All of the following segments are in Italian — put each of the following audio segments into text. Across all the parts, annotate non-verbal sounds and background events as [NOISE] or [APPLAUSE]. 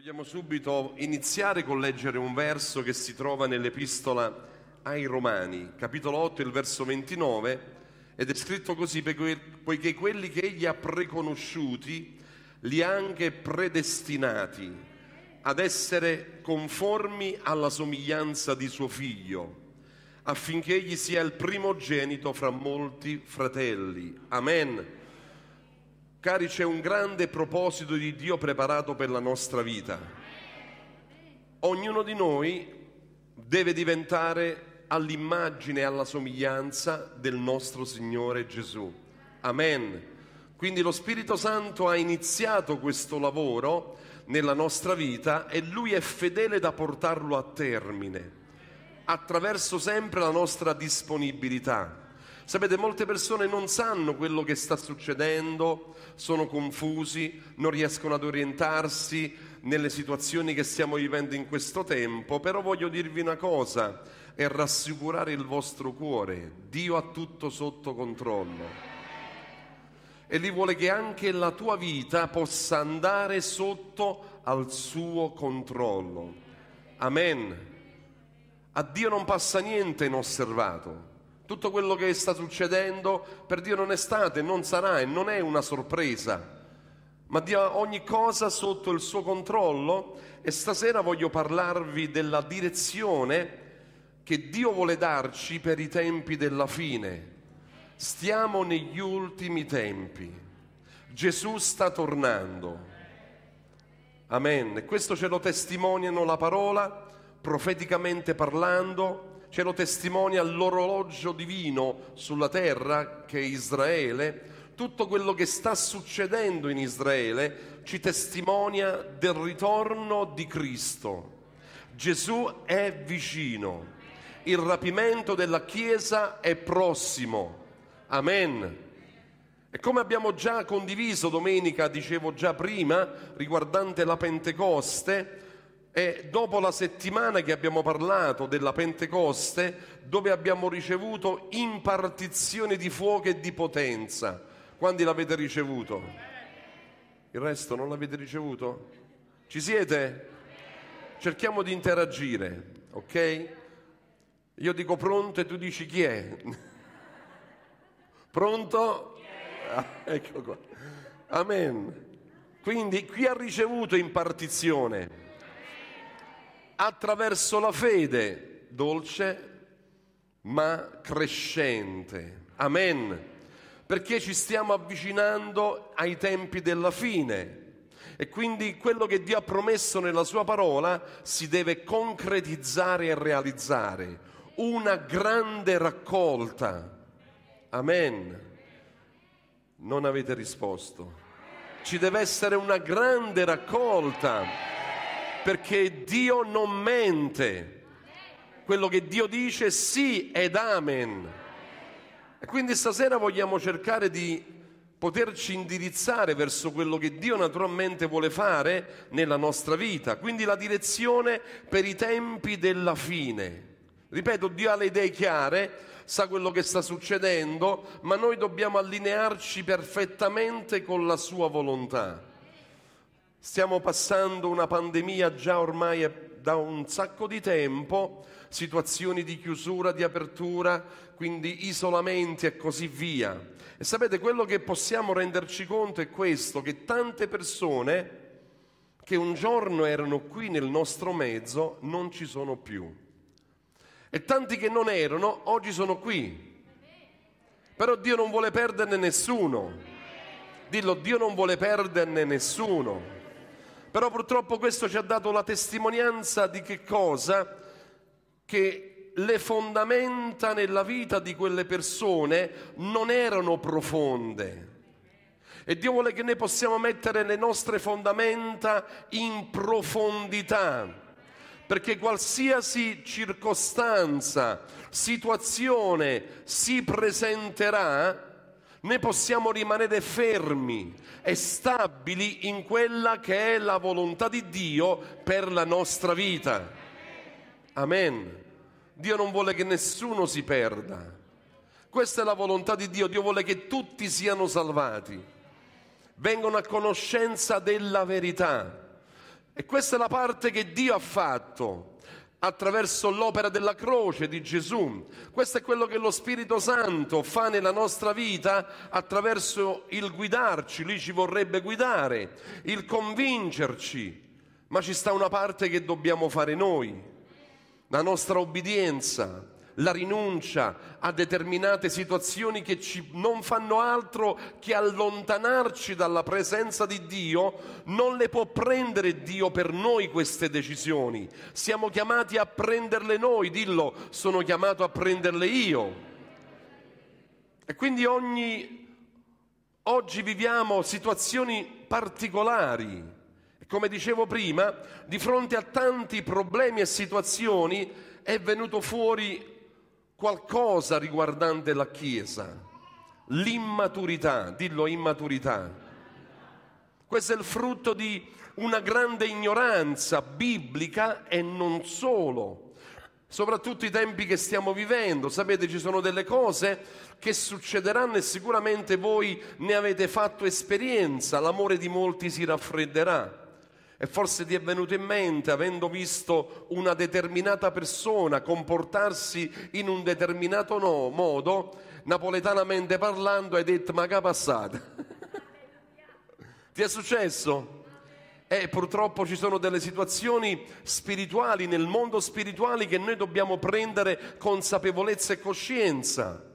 Vogliamo subito iniziare con leggere un verso che si trova nell'epistola ai Romani, capitolo 8, il verso 29, ed è scritto così, poiché quelli che egli ha preconosciuti li ha anche predestinati ad essere conformi alla somiglianza di suo figlio, affinché egli sia il primogenito fra molti fratelli. Amen. Cari, c'è un grande proposito di Dio preparato per la nostra vita. Ognuno di noi deve diventare all'immagine e alla somiglianza del nostro Signore Gesù. Amen. Quindi lo Spirito Santo ha iniziato questo lavoro nella nostra vita e lui è fedele da portarlo a termine attraverso sempre la nostra disponibilità. Sapete, molte persone non sanno quello che sta succedendo, sono confusi, non riescono ad orientarsi nelle situazioni che stiamo vivendo in questo tempo, però voglio dirvi una cosa e rassicurare il vostro cuore. Dio ha tutto sotto controllo. E Lui vuole che anche la tua vita possa andare sotto al suo controllo. Amen. A Dio non passa niente inosservato. Tutto quello che sta succedendo per Dio non è stato e non sarà e non è una sorpresa, ma Dio ha ogni cosa sotto il suo controllo e stasera voglio parlarvi della direzione che Dio vuole darci per i tempi della fine. Stiamo negli ultimi tempi. Gesù sta tornando. Amen. Questo ce lo testimoniano la parola, profeticamente parlando, che lo testimonia l'orologio divino sulla terra che è Israele, tutto quello che sta succedendo in Israele ci testimonia del ritorno di Cristo. Gesù è vicino, il rapimento della Chiesa è prossimo. Amen. E come abbiamo già condiviso domenica, dicevo già prima, riguardante la Pentecoste, e dopo la settimana che abbiamo parlato della Pentecoste, dove abbiamo ricevuto impartizione di fuoco e di potenza, quanti l'avete ricevuto? Il resto non l'avete ricevuto? Ci siete? Cerchiamo di interagire, ok? Io dico pronto e tu dici chi è? [LAUGHS] pronto? Ah, ecco qua. Amen. Quindi chi ha ricevuto impartizione? attraverso la fede, dolce ma crescente. Amen. Perché ci stiamo avvicinando ai tempi della fine. E quindi quello che Dio ha promesso nella sua parola si deve concretizzare e realizzare. Una grande raccolta. Amen. Non avete risposto. Ci deve essere una grande raccolta perché Dio non mente. Quello che Dio dice sì ed amen. E quindi stasera vogliamo cercare di poterci indirizzare verso quello che Dio naturalmente vuole fare nella nostra vita, quindi la direzione per i tempi della fine. Ripeto, Dio ha le idee chiare, sa quello che sta succedendo, ma noi dobbiamo allinearci perfettamente con la sua volontà. Stiamo passando una pandemia già ormai da un sacco di tempo, situazioni di chiusura, di apertura, quindi isolamenti e così via. E sapete, quello che possiamo renderci conto è questo, che tante persone che un giorno erano qui nel nostro mezzo non ci sono più. E tanti che non erano oggi sono qui. Però Dio non vuole perderne nessuno. Dillo, Dio non vuole perderne nessuno. Però purtroppo questo ci ha dato la testimonianza di che cosa? Che le fondamenta nella vita di quelle persone non erano profonde. E Dio vuole che noi possiamo mettere le nostre fondamenta in profondità perché qualsiasi circostanza, situazione si presenterà, noi possiamo rimanere fermi e stabili in quella che è la volontà di Dio per la nostra vita. Amen. Dio non vuole che nessuno si perda. Questa è la volontà di Dio. Dio vuole che tutti siano salvati, vengano a conoscenza della verità. E questa è la parte che Dio ha fatto attraverso l'opera della croce di Gesù. Questo è quello che lo Spirito Santo fa nella nostra vita attraverso il guidarci, lì ci vorrebbe guidare, il convincerci, ma ci sta una parte che dobbiamo fare noi, la nostra obbedienza, la rinuncia, a determinate situazioni che ci, non fanno altro che allontanarci dalla presenza di Dio, non le può prendere Dio per noi queste decisioni. Siamo chiamati a prenderle noi, dillo, sono chiamato a prenderle io. E quindi ogni, oggi viviamo situazioni particolari. Come dicevo prima, di fronte a tanti problemi e situazioni è venuto fuori qualcosa riguardante la Chiesa, l'immaturità, dillo immaturità. Questo è il frutto di una grande ignoranza biblica e non solo. Soprattutto i tempi che stiamo vivendo, sapete ci sono delle cose che succederanno e sicuramente voi ne avete fatto esperienza, l'amore di molti si raffredderà. E forse ti è venuto in mente, avendo visto una determinata persona comportarsi in un determinato no, modo, napoletanamente parlando, hai detto ma che passata? [LAUGHS] ti è successo? E eh, purtroppo ci sono delle situazioni spirituali, nel mondo spirituale, che noi dobbiamo prendere consapevolezza e coscienza.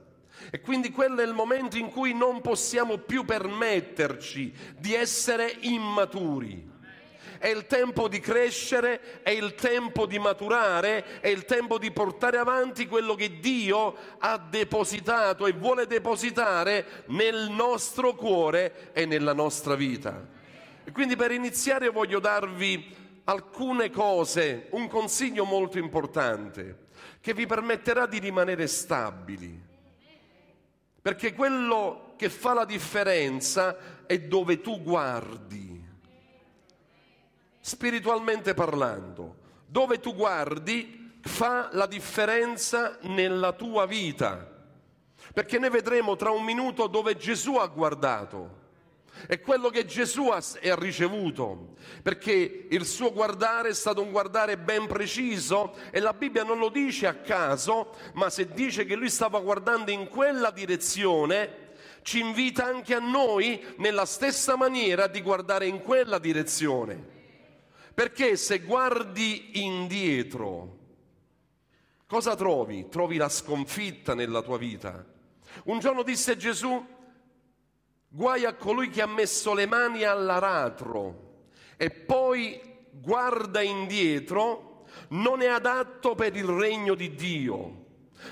E quindi quello è il momento in cui non possiamo più permetterci di essere immaturi è il tempo di crescere, è il tempo di maturare, è il tempo di portare avanti quello che Dio ha depositato e vuole depositare nel nostro cuore e nella nostra vita. E quindi per iniziare voglio darvi alcune cose, un consiglio molto importante che vi permetterà di rimanere stabili. Perché quello che fa la differenza è dove tu guardi spiritualmente parlando. Dove tu guardi fa la differenza nella tua vita. Perché ne vedremo tra un minuto dove Gesù ha guardato e quello che Gesù ha, ricevuto, perché il suo guardare è stato un guardare ben preciso e la Bibbia non lo dice a caso, ma se dice che lui stava guardando in quella direzione, ci invita anche a noi nella stessa maniera di guardare in quella direzione. Perché se guardi indietro, cosa trovi? Trovi la sconfitta nella tua vita. Un giorno disse Gesù, guai a colui che ha messo le mani all'aratro e poi guarda indietro, non è adatto per il regno di Dio.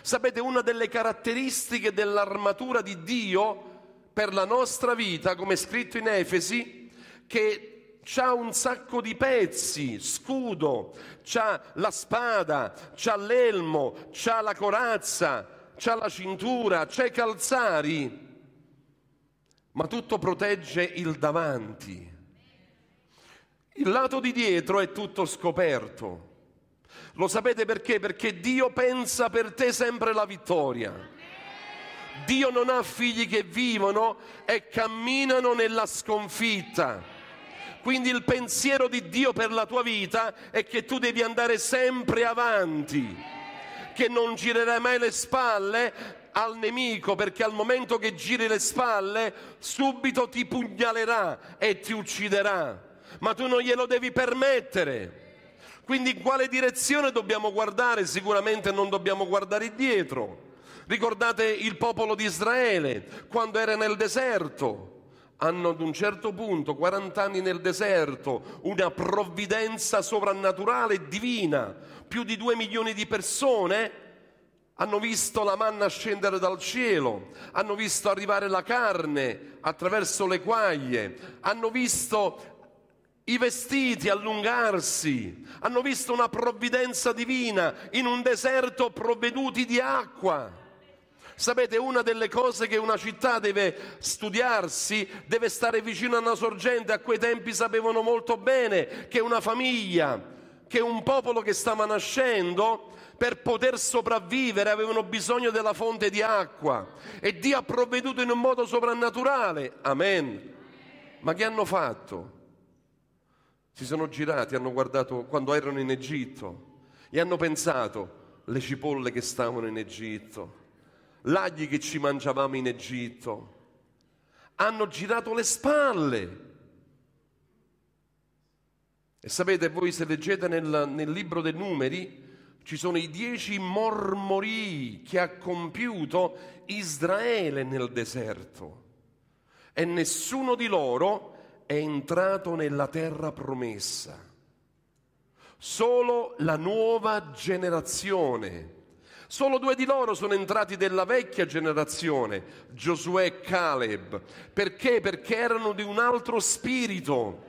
Sapete, una delle caratteristiche dell'armatura di Dio per la nostra vita, come scritto in Efesi, che c'ha un sacco di pezzi, scudo, c'ha la spada, c'ha l'elmo, c'ha la corazza, c'ha la cintura, c'ha i calzari, ma tutto protegge il davanti. Il lato di dietro è tutto scoperto. Lo sapete perché? Perché Dio pensa per te sempre la vittoria. Dio non ha figli che vivono e camminano nella sconfitta. Quindi il pensiero di Dio per la tua vita è che tu devi andare sempre avanti che non girerai mai le spalle al nemico, perché al momento che giri le spalle, subito ti pugnalerà e ti ucciderà. Ma tu non glielo devi permettere. Quindi in quale direzione dobbiamo guardare? Sicuramente non dobbiamo guardare indietro. Ricordate il popolo di Israele quando era nel deserto hanno ad un certo punto, 40 anni nel deserto, una provvidenza sovrannaturale e divina, più di 2 milioni di persone hanno visto la manna scendere dal cielo, hanno visto arrivare la carne attraverso le quaglie, hanno visto i vestiti allungarsi, hanno visto una provvidenza divina in un deserto provveduti di acqua. Sapete, una delle cose che una città deve studiarsi, deve stare vicino a una sorgente, a quei tempi sapevano molto bene che una famiglia, che un popolo che stava nascendo, per poter sopravvivere avevano bisogno della fonte di acqua e Dio ha provveduto in un modo soprannaturale. Amen. Ma che hanno fatto? Si sono girati, hanno guardato quando erano in Egitto e hanno pensato le cipolle che stavano in Egitto l'aghi che ci mangiavamo in Egitto. Hanno girato le spalle. E sapete, voi se leggete nel, nel libro dei numeri, ci sono i dieci mormori che ha compiuto Israele nel deserto. E nessuno di loro è entrato nella terra promessa. Solo la nuova generazione Solo due di loro sono entrati della vecchia generazione, Giosuè e Caleb. Perché? Perché erano di un altro spirito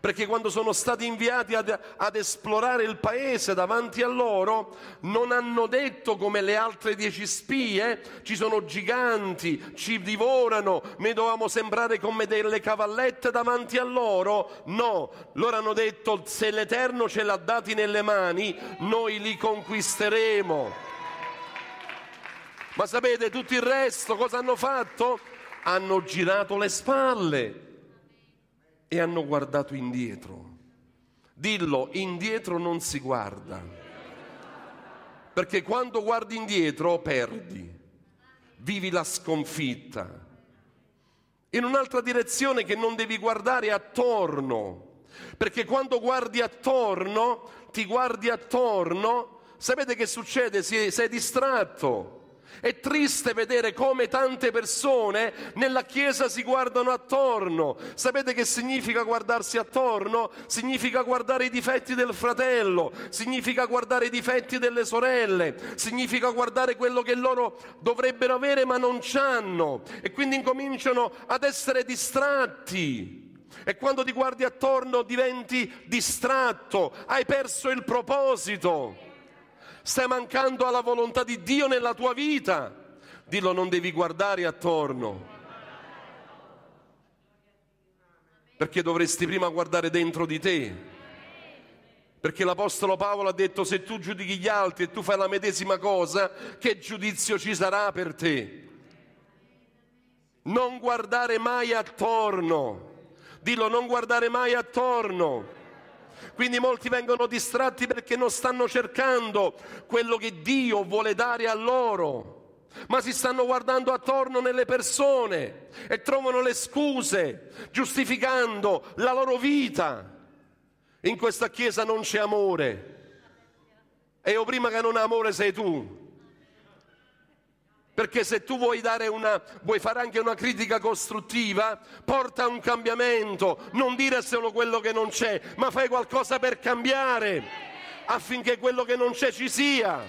perché quando sono stati inviati ad, ad, esplorare il paese davanti a loro, non hanno detto come le altre dieci spie, ci sono giganti, ci divorano, noi dovevamo sembrare come delle cavallette davanti a loro, no, loro hanno detto se l'Eterno ce l'ha dati nelle mani, noi li conquisteremo. Ma sapete tutto il resto cosa hanno fatto? Hanno girato le spalle e hanno guardato indietro. Dillo, indietro non si guarda. Perché quando guardi indietro perdi, vivi la sconfitta. In un'altra direzione che non devi guardare attorno. Perché quando guardi attorno, ti guardi attorno, sapete che succede? Sei, sei distratto. È triste vedere come tante persone nella Chiesa si guardano attorno. Sapete che significa guardarsi attorno? Significa guardare i difetti del fratello, significa guardare i difetti delle sorelle, significa guardare quello che loro dovrebbero avere ma non hanno. E quindi incominciano ad essere distratti. E quando ti guardi attorno diventi distratto, hai perso il proposito. Stai mancando alla volontà di Dio nella tua vita. Dillo, non devi guardare attorno. Perché dovresti prima guardare dentro di te. Perché l'Apostolo Paolo ha detto se tu giudichi gli altri e tu fai la medesima cosa, che giudizio ci sarà per te? Non guardare mai attorno. Dillo, non guardare mai attorno quindi molti vengono distratti perché non stanno cercando quello che Dio vuole dare a loro ma si stanno guardando attorno nelle persone e trovano le scuse giustificando la loro vita. In questa chiesa non c'è amore. E io prima che non ha amore sei tu. Perché se tu vuoi, una, vuoi, fare anche una critica costruttiva, porta un cambiamento, non dire solo quello che non c'è, ma fai qualcosa per cambiare affinché quello che non c'è ci sia.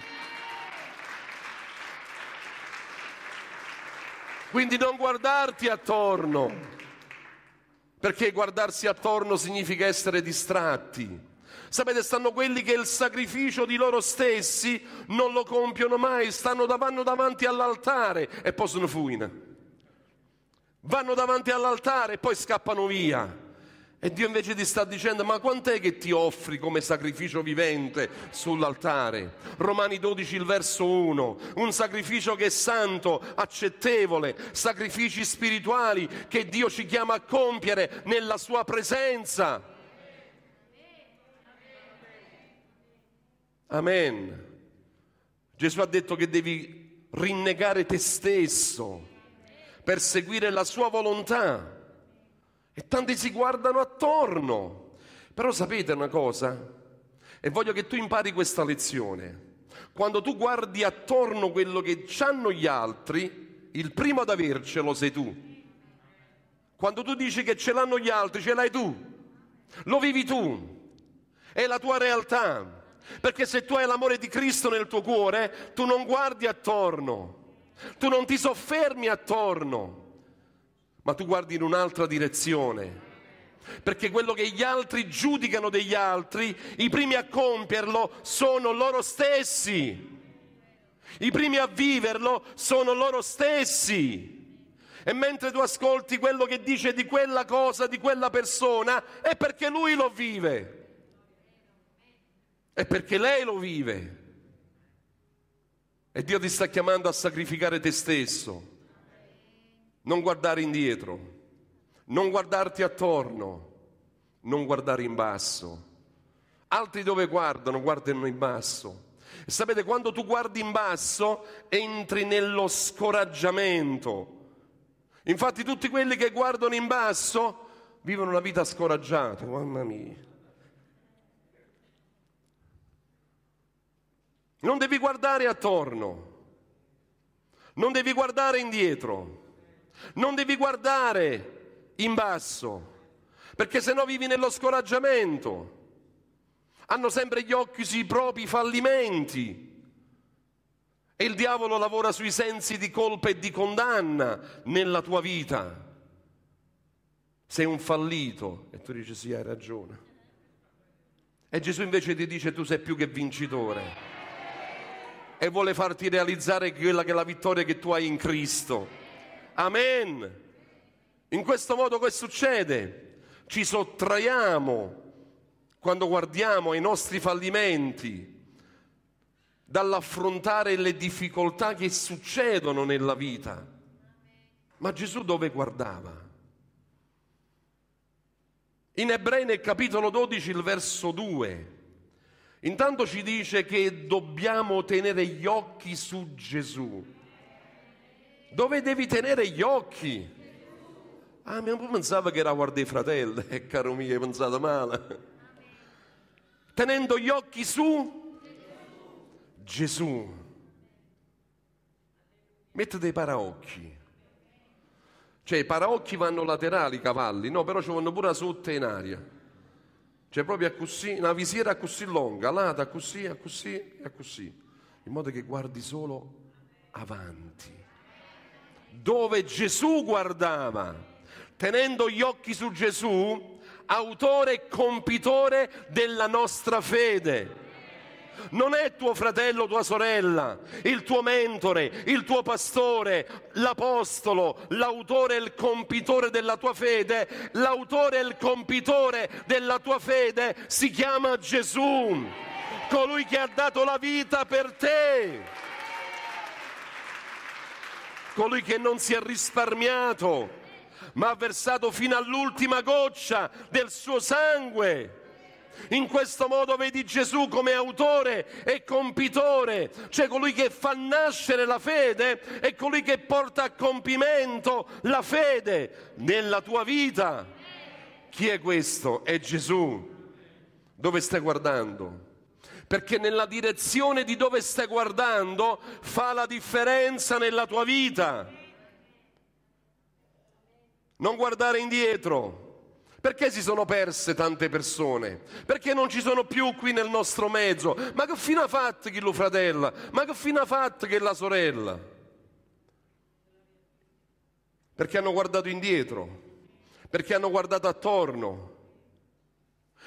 Quindi non guardarti attorno, perché guardarsi attorno significa essere distratti Sapete, stanno quelli che il sacrificio di loro stessi non lo compiono mai, stanno vanno davanti all'altare e poi sono ne fuina. Vanno davanti all'altare e poi scappano via. E Dio invece ti sta dicendo, ma quant'è che ti offri come sacrificio vivente sull'altare? Romani 12, il verso 1, un sacrificio che è santo, accettevole, sacrifici spirituali che Dio ci chiama a compiere nella sua presenza. Amen. Gesù ha detto che devi rinnegare te stesso per seguire la sua volontà. E tanti si guardano attorno. Però sapete una cosa? E voglio che tu impari questa lezione. Quando tu guardi attorno quello che hanno gli altri, il primo ad avercelo sei tu. Quando tu dici che ce l'hanno gli altri, ce l'hai tu. Lo vivi tu. È la tua realtà. Perché se tu hai l'amore di Cristo nel tuo cuore, tu non guardi attorno, tu non ti soffermi attorno, ma tu guardi in un'altra direzione. Perché quello che gli altri giudicano degli altri, i primi a compierlo sono loro stessi. I primi a viverlo sono loro stessi. E mentre tu ascolti quello che dice di quella cosa, di quella persona, è perché lui lo vive è perché lei lo vive. E Dio ti sta chiamando a sacrificare te stesso. Non guardare indietro, non guardarti attorno, non guardare in basso. Altri dove guardano, guardano in basso. E sapete, quando tu guardi in basso, entri nello scoraggiamento. Infatti tutti quelli che guardano in basso vivono una vita scoraggiata, mamma mia. Non devi guardare attorno, non devi guardare indietro, non devi guardare in basso, perché sennò vivi nello scoraggiamento. Hanno sempre gli occhi sui propri fallimenti. E il diavolo lavora sui sensi di colpa e di condanna nella tua vita. Sei un fallito e tu dici sì, hai ragione. E Gesù invece ti dice tu sei più che vincitore e vuole farti realizzare quella che è la vittoria che tu hai in Cristo. Amen. In questo modo che succede? Ci sottraiamo quando guardiamo ai nostri fallimenti dall'affrontare le difficoltà che succedono nella vita. Ma Gesù dove guardava? In Ebrei nel capitolo 12, il verso 2. Intanto ci dice che dobbiamo tenere gli occhi su Gesù. Dove devi tenere gli occhi? Ah, mi pensava che era guarda i fratelli, eh, caro mio, hai pensato male. Tenendo gli occhi su Gesù. Mette dei paraocchi. Cioè i paraocchi vanno laterali, i cavalli, no, però ci vanno pure sotto in aria. Cioè proprio a così, una visiera così lunga, lata così, a così e a così. In modo che guardi solo avanti. Dove Gesù guardava, tenendo gli occhi su Gesù, autore e compitore della nostra fede non è tuo fratello, tua sorella, il tuo mentore, il tuo pastore, l'apostolo, l'autore e il compitore della tua fede, l'autore e il compitore della tua fede si chiama Gesù, colui che ha dato la vita per te. Colui che non si è risparmiato, ma ha versato fino all'ultima goccia del suo sangue in questo modo vedi Gesù come autore e compitore, cioè colui che fa nascere la fede e colui che porta a compimento la fede nella tua vita. Chi è questo? È Gesù. Dove stai guardando? Perché nella direzione di dove stai guardando fa la differenza nella tua vita. Non guardare indietro, perché si sono perse tante persone? Perché non ci sono più qui nel nostro mezzo? Ma che fine ha fatto chi lo fratella? Ma che fine ha fatto che la sorella? Perché hanno guardato indietro, perché hanno guardato attorno,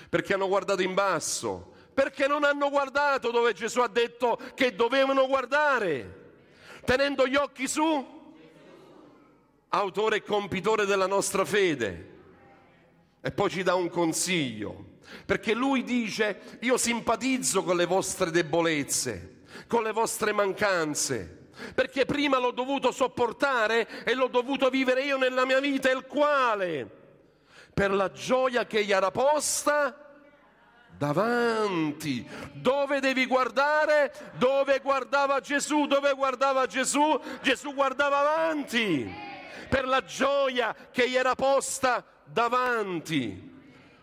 perché hanno guardato in basso, perché non hanno guardato dove Gesù ha detto che dovevano guardare, tenendo gli occhi su, autore e compitore della nostra fede e poi ci dà un consiglio, perché lui dice, io simpatizzo con le vostre debolezze, con le vostre mancanze, perché prima l'ho dovuto sopportare e l'ho dovuto vivere io nella mia vita, il quale, per la gioia che gli era posta, davanti. Dove devi guardare? Dove guardava Gesù? Dove guardava Gesù? Gesù guardava avanti per la gioia che gli era posta davanti davanti.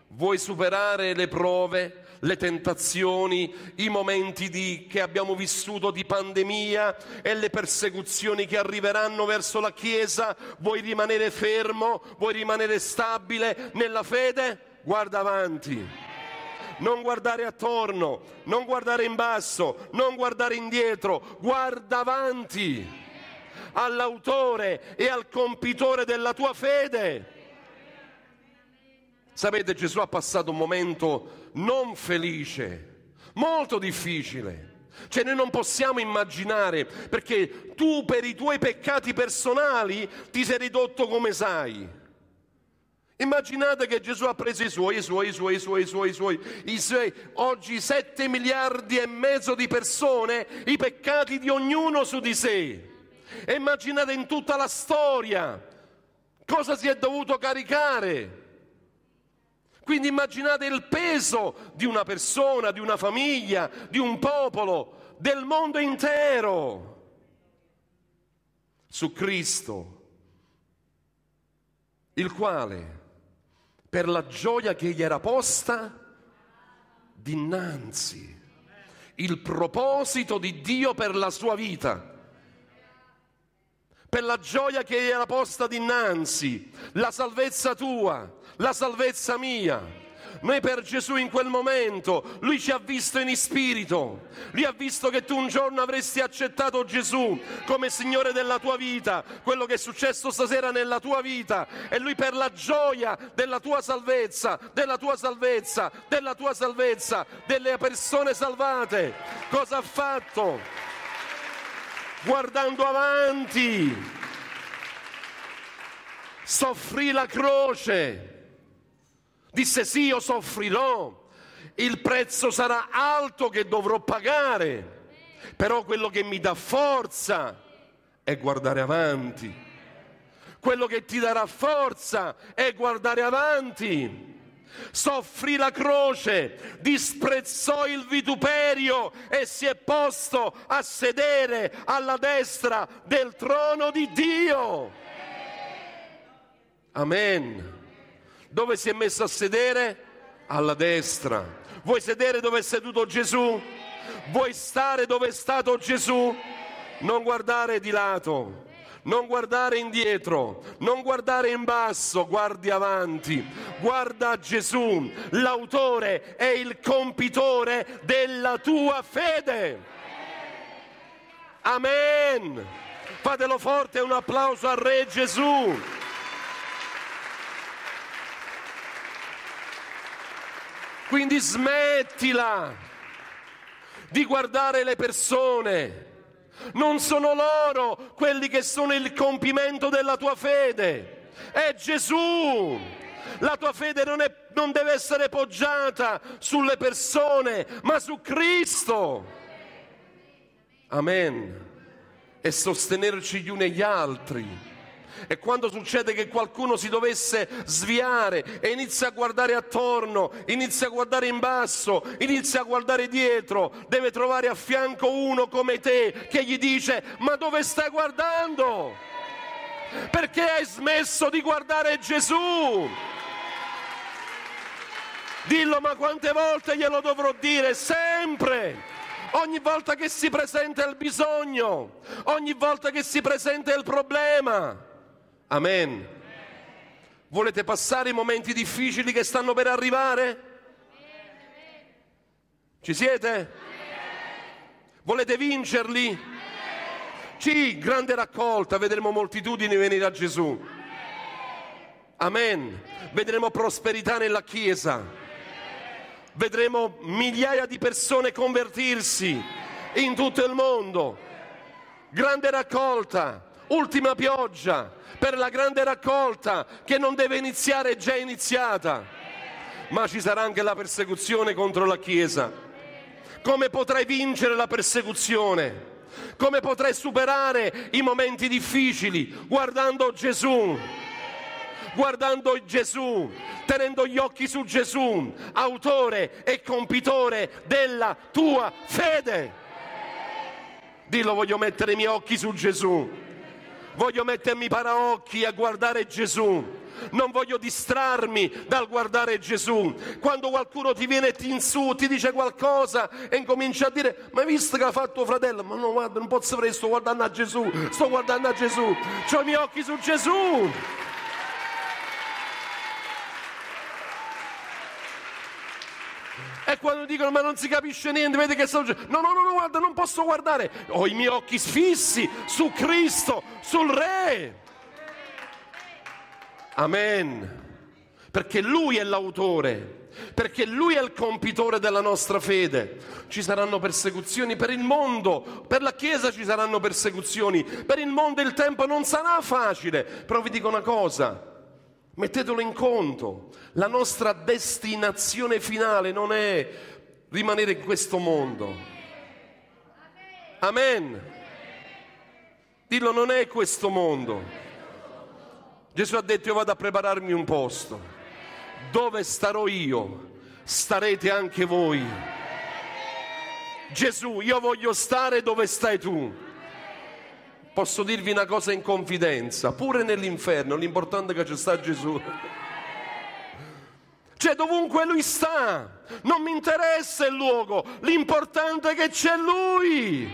Vuoi superare le prove, le tentazioni, i momenti di, che abbiamo vissuto di pandemia e le persecuzioni che arriveranno verso la Chiesa? Vuoi rimanere fermo? Vuoi rimanere stabile nella fede? Guarda avanti. Non guardare attorno, non guardare in basso, non guardare indietro, guarda avanti all'autore e al compitore della tua fede Sapete, Gesù ha passato un momento non felice, molto difficile. Cioè noi non possiamo immaginare perché tu per i tuoi peccati personali ti sei ridotto come sai. Immaginate che Gesù ha preso i suoi, i suoi, i suoi, i suoi, i suoi, i suoi, i suoi, oggi 7 miliardi e mezzo di persone, i peccati di ognuno su di sé. immaginate in tutta la storia cosa si è dovuto caricare. Quindi immaginate il peso di una persona, di una famiglia, di un popolo, del mondo intero su Cristo, il quale per la gioia che gli era posta dinanzi, il proposito di Dio per la sua vita per la gioia che gli era posta dinanzi, la salvezza tua, la salvezza mia. Noi per Gesù in quel momento, lui ci ha visto in spirito, lui ha visto che tu un giorno avresti accettato Gesù come Signore della tua vita, quello che è successo stasera nella tua vita e lui per la gioia della tua salvezza, della tua salvezza, della tua salvezza, delle persone salvate, cosa ha fatto? Guardando avanti, soffrì la croce disse sì, io soffrirò, il prezzo sarà alto che dovrò pagare, però quello che mi dà forza è guardare avanti. Quello che ti darà forza è guardare avanti. Soffrì la croce, disprezzò il vituperio e si è posto a sedere alla destra del trono di Dio. Amen. Dove si è messo a sedere? Alla destra. Vuoi sedere dove è seduto Gesù? Vuoi stare dove è stato Gesù? Non guardare di lato, non guardare indietro, non guardare in basso, guardi avanti, guarda Gesù, l'autore e il compitore della tua fede. Amen. Fatelo forte un applauso al Re Gesù. Quindi smettila di guardare le persone. Non sono loro quelli che sono il compimento della tua fede, è Gesù. La tua fede non, è, non deve essere poggiata sulle persone, ma su Cristo. Amen. E sostenerci gli uni e gli altri. E quando succede che qualcuno si dovesse sviare e inizia a guardare attorno, inizia a guardare in basso, inizia a guardare dietro, deve trovare a fianco uno come te che gli dice ma dove stai guardando? Perché hai smesso di guardare Gesù? Dillo, ma quante volte glielo dovrò dire? Sempre! Ogni volta che si presenta il bisogno, ogni volta che si presenta il problema, Amen. Volete passare i momenti difficili che stanno per arrivare? Ci siete? Volete vincerli? Sì, grande raccolta, vedremo moltitudini venire a Gesù. Amen. Vedremo prosperità nella Chiesa. Vedremo migliaia di persone convertirsi in tutto il mondo. Grande raccolta ultima pioggia, per la grande raccolta che non deve iniziare, è già iniziata. Ma ci sarà anche la persecuzione contro la Chiesa. Come potrai vincere la persecuzione? Come potrai superare i momenti difficili guardando Gesù? Guardando Gesù, tenendo gli occhi su Gesù, autore e compitore della tua fede. Dillo, voglio mettere i miei occhi su Gesù voglio mettermi i paraocchi a guardare Gesù. Non voglio distrarmi dal guardare Gesù. Quando qualcuno ti viene e ti insulta, ti dice qualcosa e incomincia a dire: Ma hai visto che ha fatto tuo fratello? Ma no, guarda, non posso fare, sto guardando a Gesù, sto guardando a Gesù, ho i miei occhi su Gesù. E quando dicono ma non si capisce niente, vedi che sta succedendo. No, no, no, no, guarda, non posso guardare. Ho i miei occhi fissi su Cristo, sul Re. Amen. Perché Lui è l'autore. Perché Lui è il compitore della nostra fede. Ci saranno persecuzioni per il mondo, per la Chiesa ci saranno persecuzioni, per il mondo il tempo non sarà facile. Però vi dico una cosa, Mettetelo in conto, la nostra destinazione finale non è rimanere in questo mondo. Amen. Dillo, non è questo mondo. Gesù ha detto io vado a prepararmi un posto. Dove starò io, starete anche voi. Gesù, io voglio stare dove stai tu. Posso dirvi una cosa in confidenza, pure nell'inferno, l'importante è che ci sta Gesù. Cioè dovunque lui sta, non mi interessa il luogo, l'importante è che c'è lui.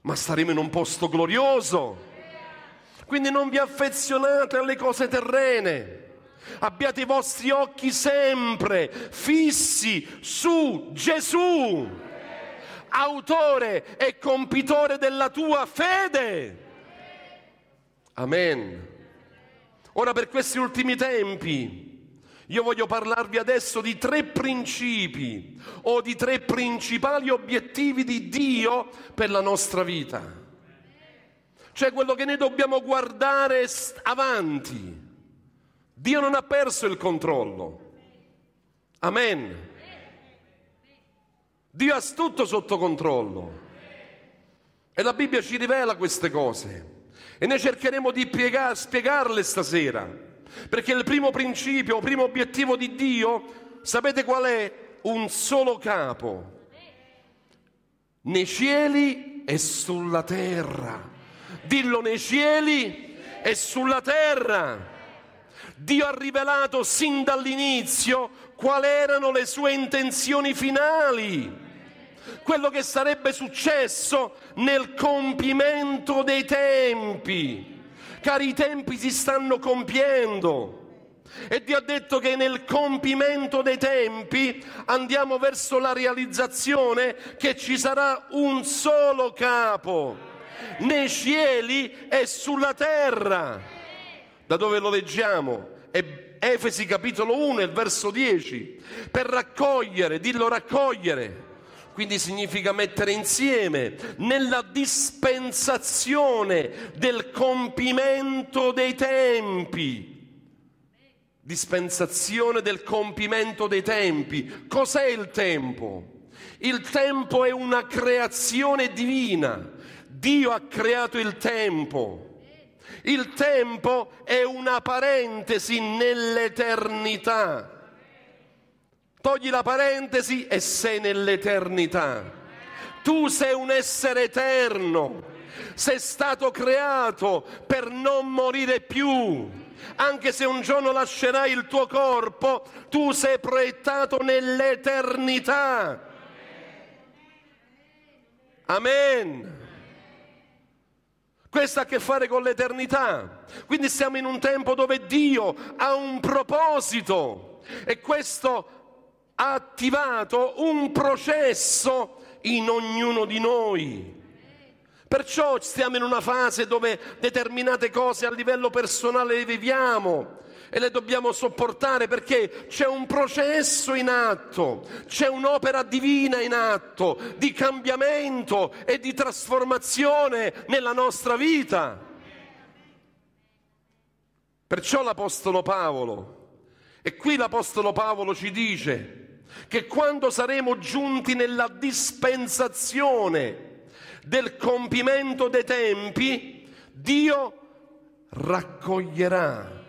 Ma staremo in un posto glorioso. Quindi non vi affezionate alle cose terrene. Abbiate i vostri occhi sempre fissi su Gesù autore e compitore della tua fede. Amen. Ora per questi ultimi tempi io voglio parlarvi adesso di tre principi o di tre principali obiettivi di Dio per la nostra vita. Cioè quello che noi dobbiamo guardare avanti. Dio non ha perso il controllo. Amen. Dio ha tutto sotto controllo. E la Bibbia ci rivela queste cose. E noi cercheremo di piega- spiegarle stasera. Perché il primo principio, il primo obiettivo di Dio, sapete qual è? Un solo capo. Nei cieli e sulla terra. Dillo nei cieli e sulla terra. Dio ha rivelato sin dall'inizio quali erano le sue intenzioni finali quello che sarebbe successo nel compimento dei tempi. Cari, i tempi si stanno compiendo. E Dio ha detto che nel compimento dei tempi andiamo verso la realizzazione che ci sarà un solo capo nei cieli e sulla terra. Da dove lo leggiamo? Efesi capitolo 1, il verso 10. Per raccogliere, dillo raccogliere quindi significa mettere insieme, nella dispensazione del compimento dei tempi. Dispensazione del compimento dei tempi. Cos'è il tempo? Il tempo è una creazione divina. Dio ha creato il tempo. Il tempo è una parentesi nell'eternità togli la parentesi e sei nell'eternità. Tu sei un essere eterno, sei stato creato per non morire più. Anche se un giorno lascerai il tuo corpo, tu sei proiettato nell'eternità. Amen. Questo ha a che fare con l'eternità. Quindi siamo in un tempo dove Dio ha un proposito e questo è ha attivato un processo in ognuno di noi. Perciò stiamo in una fase dove determinate cose a livello personale le viviamo e le dobbiamo sopportare perché c'è un processo in atto, c'è un'opera divina in atto di cambiamento e di trasformazione nella nostra vita. Perciò l'Apostolo Paolo, e qui l'Apostolo Paolo ci dice, che quando saremo giunti nella dispensazione del compimento dei tempi, Dio raccoglierà.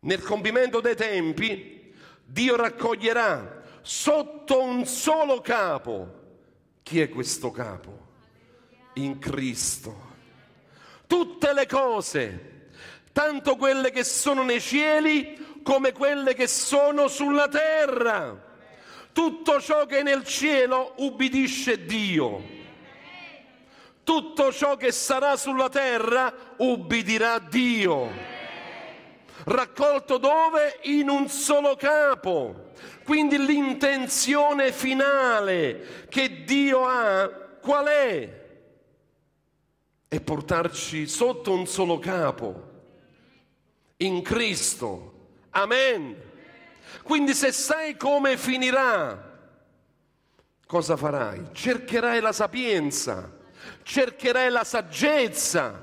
Nel compimento dei tempi, Dio raccoglierà sotto un solo capo. Chi è questo capo? In Cristo. Tutte le cose, tanto quelle che sono nei cieli come quelle che sono sulla terra. Tutto ciò che è nel cielo ubbidisce Dio. Tutto ciò che sarà sulla terra ubbidirà Dio. Raccolto dove? In un solo capo. Quindi l'intenzione finale che Dio ha qual è? È portarci sotto un solo capo, in Cristo, Amen. Quindi se sai come finirà, cosa farai? Cercherai la sapienza, cercherai la saggezza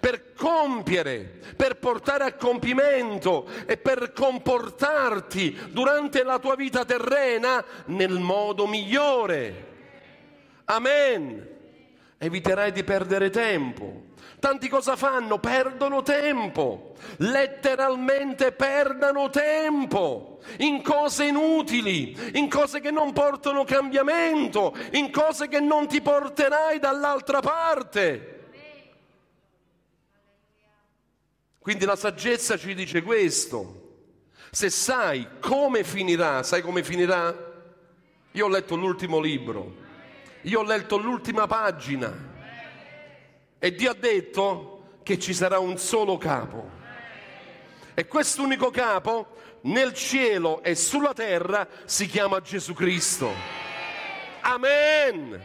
per compiere, per portare a compimento e per comportarti durante la tua vita terrena nel modo migliore. Amen. Eviterai di perdere tempo Tanti cosa fanno? Perdono tempo, letteralmente perdono tempo in cose inutili, in cose che non portano cambiamento, in cose che non ti porterai dall'altra parte. Quindi la saggezza ci dice questo. Se sai come finirà, sai come finirà? Io ho letto l'ultimo libro, io ho letto l'ultima pagina e Dio ha detto che ci sarà un solo capo. E quest'unico capo nel cielo e sulla terra si chiama Gesù Cristo. Amen.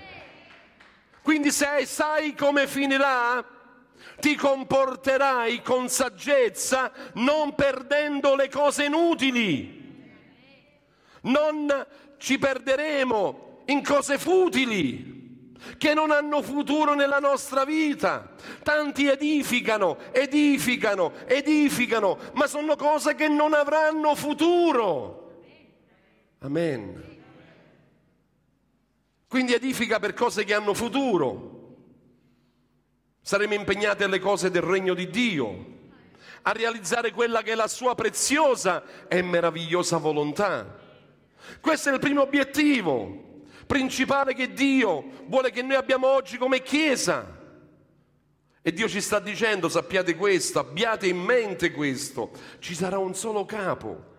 Quindi se sai come finirà, ti comporterai con saggezza, non perdendo le cose inutili. Non ci perderemo in cose futili che non hanno futuro nella nostra vita. Tanti edificano, edificano, edificano, ma sono cose che non avranno futuro. Amen. Quindi edifica per cose che hanno futuro. Saremo impegnati alle cose del regno di Dio, a realizzare quella che è la sua preziosa e meravigliosa volontà. Questo è il primo obiettivo principale che Dio vuole che noi abbiamo oggi come Chiesa. E Dio ci sta dicendo, sappiate questo, abbiate in mente questo, ci sarà un solo capo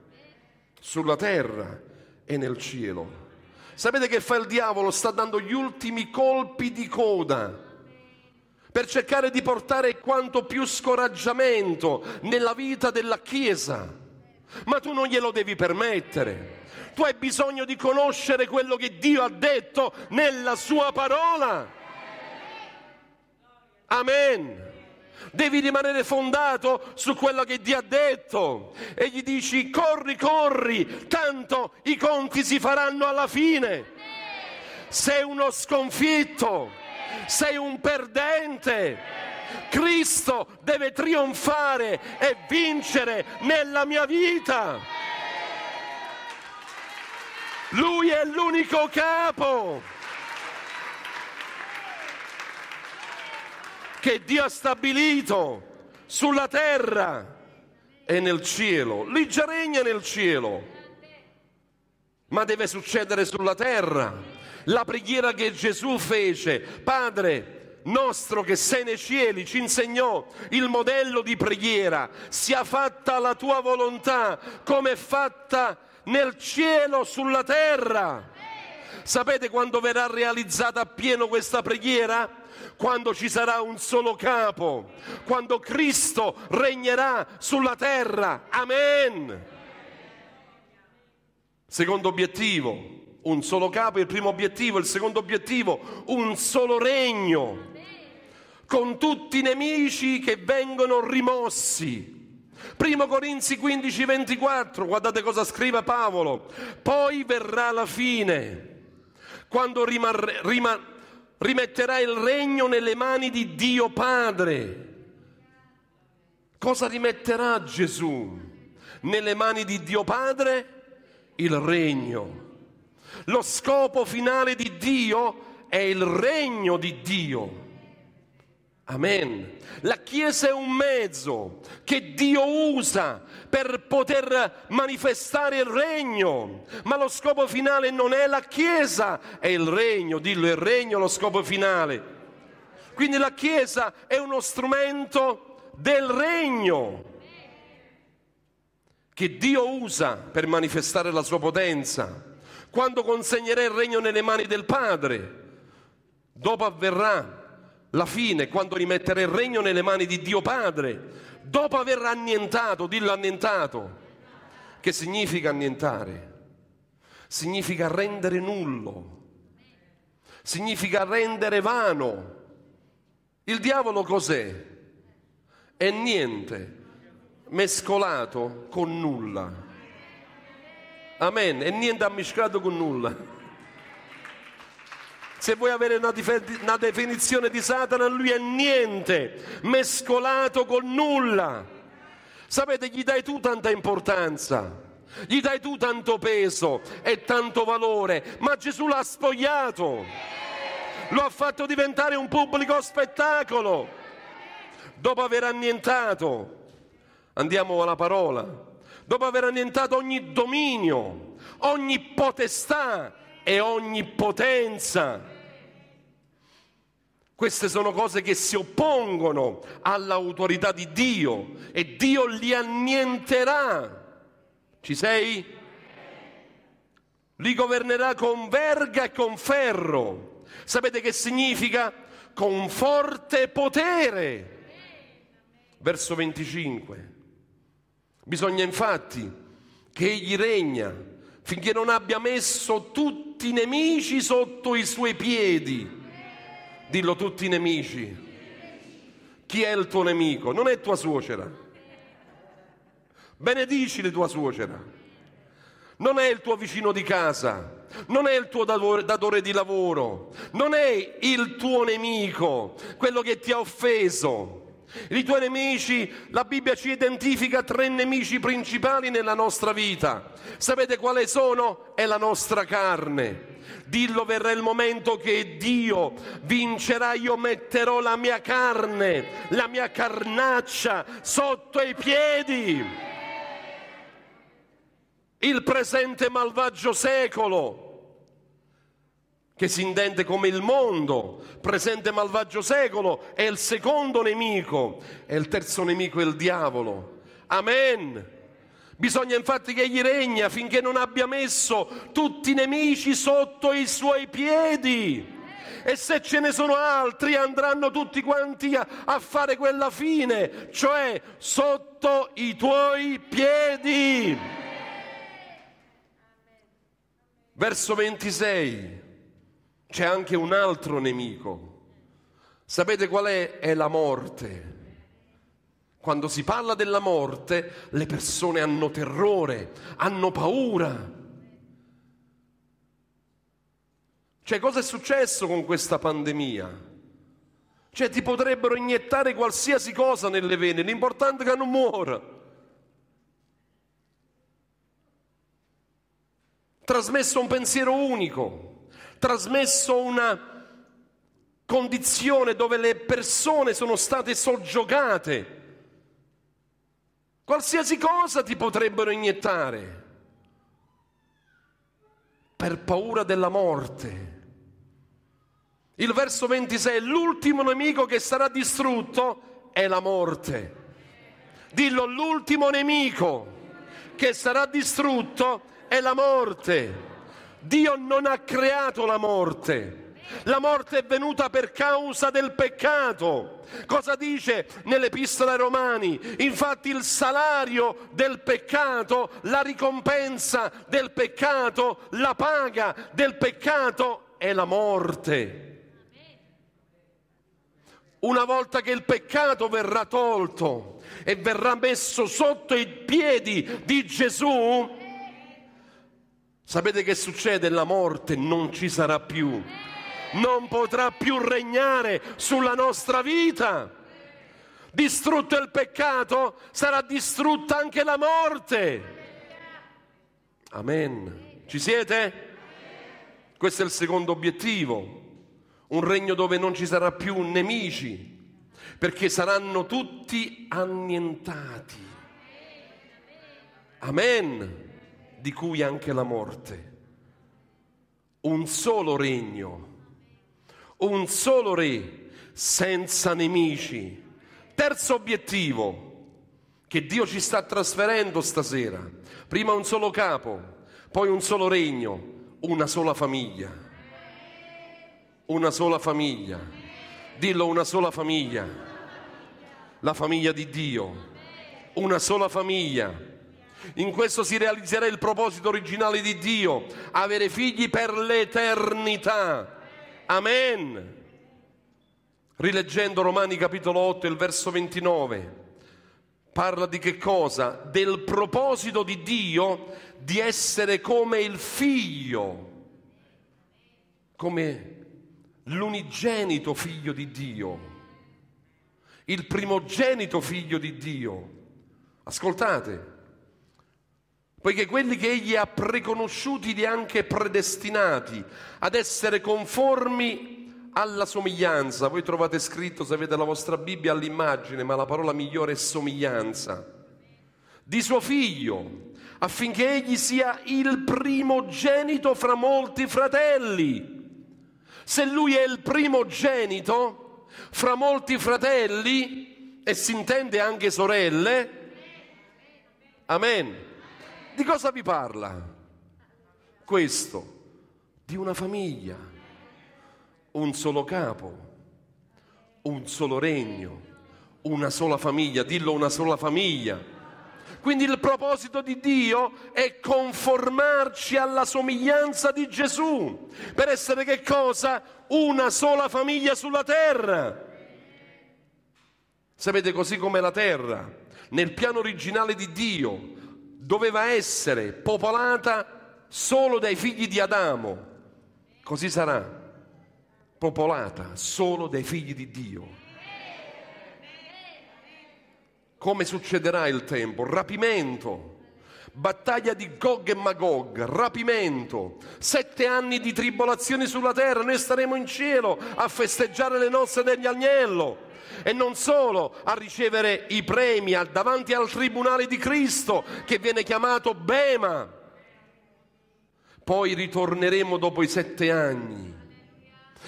sulla terra e nel cielo. Sapete che fa il diavolo? Sta dando gli ultimi colpi di coda per cercare di portare quanto più scoraggiamento nella vita della Chiesa. Ma tu non glielo devi permettere tu hai bisogno di conoscere quello che Dio ha detto nella sua parola. Amen. Devi rimanere fondato su quello che Dio ha detto. E gli dici, corri, corri, tanto i conti si faranno alla fine. Sei uno sconfitto, sei un perdente. Cristo deve trionfare e vincere nella mia vita. Lui è l'unico capo. che Dio ha stabilito sulla terra e nel cielo. Lì già regna nel cielo, ma deve succedere sulla terra. La preghiera che Gesù fece, Padre nostro che sei nei cieli, ci insegnò il modello di preghiera, sia fatta la tua volontà come è fatta nel cielo, sulla terra. Sapete quando verrà realizzata appieno questa preghiera? Quando ci sarà un solo capo, quando Cristo regnerà sulla terra. Amen. Secondo obiettivo, un solo capo, il primo obiettivo, il secondo obiettivo, un solo regno, con tutti i nemici che vengono rimossi, 1 Corinzi 15, 24, guardate cosa scrive Paolo. Poi verrà la fine, quando rimar- rim- rimetterà il regno nelle mani di Dio Padre. Cosa rimetterà Gesù? Nelle mani di Dio Padre il regno. Lo scopo finale di Dio è il regno di Dio. Amen. La Chiesa è un mezzo che Dio usa per poter manifestare il regno, ma lo scopo finale non è la Chiesa, è il regno, dillo il regno lo scopo finale. Quindi la Chiesa è uno strumento del regno che Dio usa per manifestare la sua potenza. Quando consegnerà il regno nelle mani del Padre, dopo avverrà la fine, quando rimetterà il regno nelle mani di Dio Padre, dopo aver annientato, dillo annientato, che significa annientare? Significa rendere nullo, significa rendere vano. Il diavolo cos'è? È niente, mescolato con nulla. Amen, è niente ammiscato con nulla. Se vuoi avere una, dif- una definizione di Satana, lui è niente, mescolato con nulla. Sapete, gli dai tu tanta importanza, gli dai tu tanto peso e tanto valore, ma Gesù l'ha spogliato, lo ha fatto diventare un pubblico spettacolo, dopo aver annientato, andiamo alla parola, dopo aver annientato ogni dominio, ogni potestà e ogni potenza. Queste sono cose che si oppongono all'autorità di Dio e Dio li annienterà. Ci sei? Li governerà con verga e con ferro. Sapete che significa? Con forte potere. Verso 25. Bisogna infatti che egli regna finché non abbia messo tutti i nemici sotto i suoi piedi. Dillo tutti i nemici. Chi è il tuo nemico? Non è tua suocera. Benedici la tua suocera. Non è il tuo vicino di casa. Non è il tuo datore di lavoro. Non è il tuo nemico, quello che ti ha offeso i tuoi nemici, la Bibbia ci identifica tre nemici principali nella nostra vita. Sapete quali sono? È la nostra carne. Dillo verrà il momento che Dio vincerà, io metterò la mia carne, la mia carnaccia sotto i piedi. Il presente malvagio secolo che si intende come il mondo, presente malvagio secolo, è il secondo nemico e il terzo nemico è il diavolo. Amen. Bisogna infatti che egli regna finché non abbia messo tutti i nemici sotto i suoi piedi. E se ce ne sono altri andranno tutti quanti a, a fare quella fine, cioè sotto i tuoi piedi. Verso 26 c'è anche un altro nemico. Sapete qual è? È la morte. Quando si parla della morte, le persone hanno terrore, hanno paura. Cioè, cosa è successo con questa pandemia? Cioè, ti potrebbero iniettare qualsiasi cosa nelle vene, l'importante è che non muora. Trasmesso un pensiero unico trasmesso una condizione dove le persone sono state soggiogate. Qualsiasi cosa ti potrebbero iniettare per paura della morte. Il verso 26, l'ultimo nemico che sarà distrutto è la morte. Dillo, l'ultimo nemico che sarà distrutto è la morte. Dio non ha creato la morte. La morte è venuta per causa del peccato. Cosa dice nell'Epistola ai Romani? Infatti il salario del peccato, la ricompensa del peccato, la paga del peccato è la morte. Una volta che il peccato verrà tolto e verrà messo sotto i piedi di Gesù, Sapete che succede? La morte non ci sarà più, non potrà più regnare sulla nostra vita. Distrutto il peccato, sarà distrutta anche la morte. Amen. Ci siete? Questo è il secondo obiettivo. Un regno dove non ci sarà più nemici, perché saranno tutti annientati. Amen di cui anche la morte. Un solo regno, un solo re, senza nemici. Terzo obiettivo che Dio ci sta trasferendo stasera. Prima un solo capo, poi un solo regno, una sola famiglia. Una sola famiglia. Dillo una sola famiglia. La famiglia di Dio. Una sola famiglia in questo si realizzerà il proposito originale di Dio, avere figli per l'eternità. Amen. Rileggendo Romani capitolo 8, il verso 29, parla di che cosa? Del proposito di Dio di essere come il figlio, come l'unigenito figlio di Dio, il primogenito figlio di Dio. Ascoltate, poiché quelli che egli ha preconosciuti li ha anche predestinati ad essere conformi alla somiglianza. Voi trovate scritto, se avete la vostra Bibbia, all'immagine, ma la parola migliore è somiglianza. Di suo figlio, affinché egli sia il primogenito fra molti fratelli. Se lui è il primogenito fra molti fratelli, e si intende anche sorelle, amen di cosa vi parla? Questo, di una famiglia, un solo capo, un solo regno, una sola famiglia, dillo una sola famiglia. Quindi il proposito di Dio è conformarci alla somiglianza di Gesù, per essere che cosa? Una sola famiglia sulla terra. Sapete così come la terra, nel piano originale di Dio, doveva essere popolata solo dai figli di Adamo. Così sarà popolata solo dai figli di Dio. Come succederà il tempo? Rapimento, battaglia di Gog e Magog, rapimento, sette anni di tribolazioni sulla terra, noi staremo in cielo a festeggiare le nozze degli agnello e non solo a ricevere i premi davanti al tribunale di Cristo che viene chiamato Bema. Poi ritorneremo dopo i sette anni.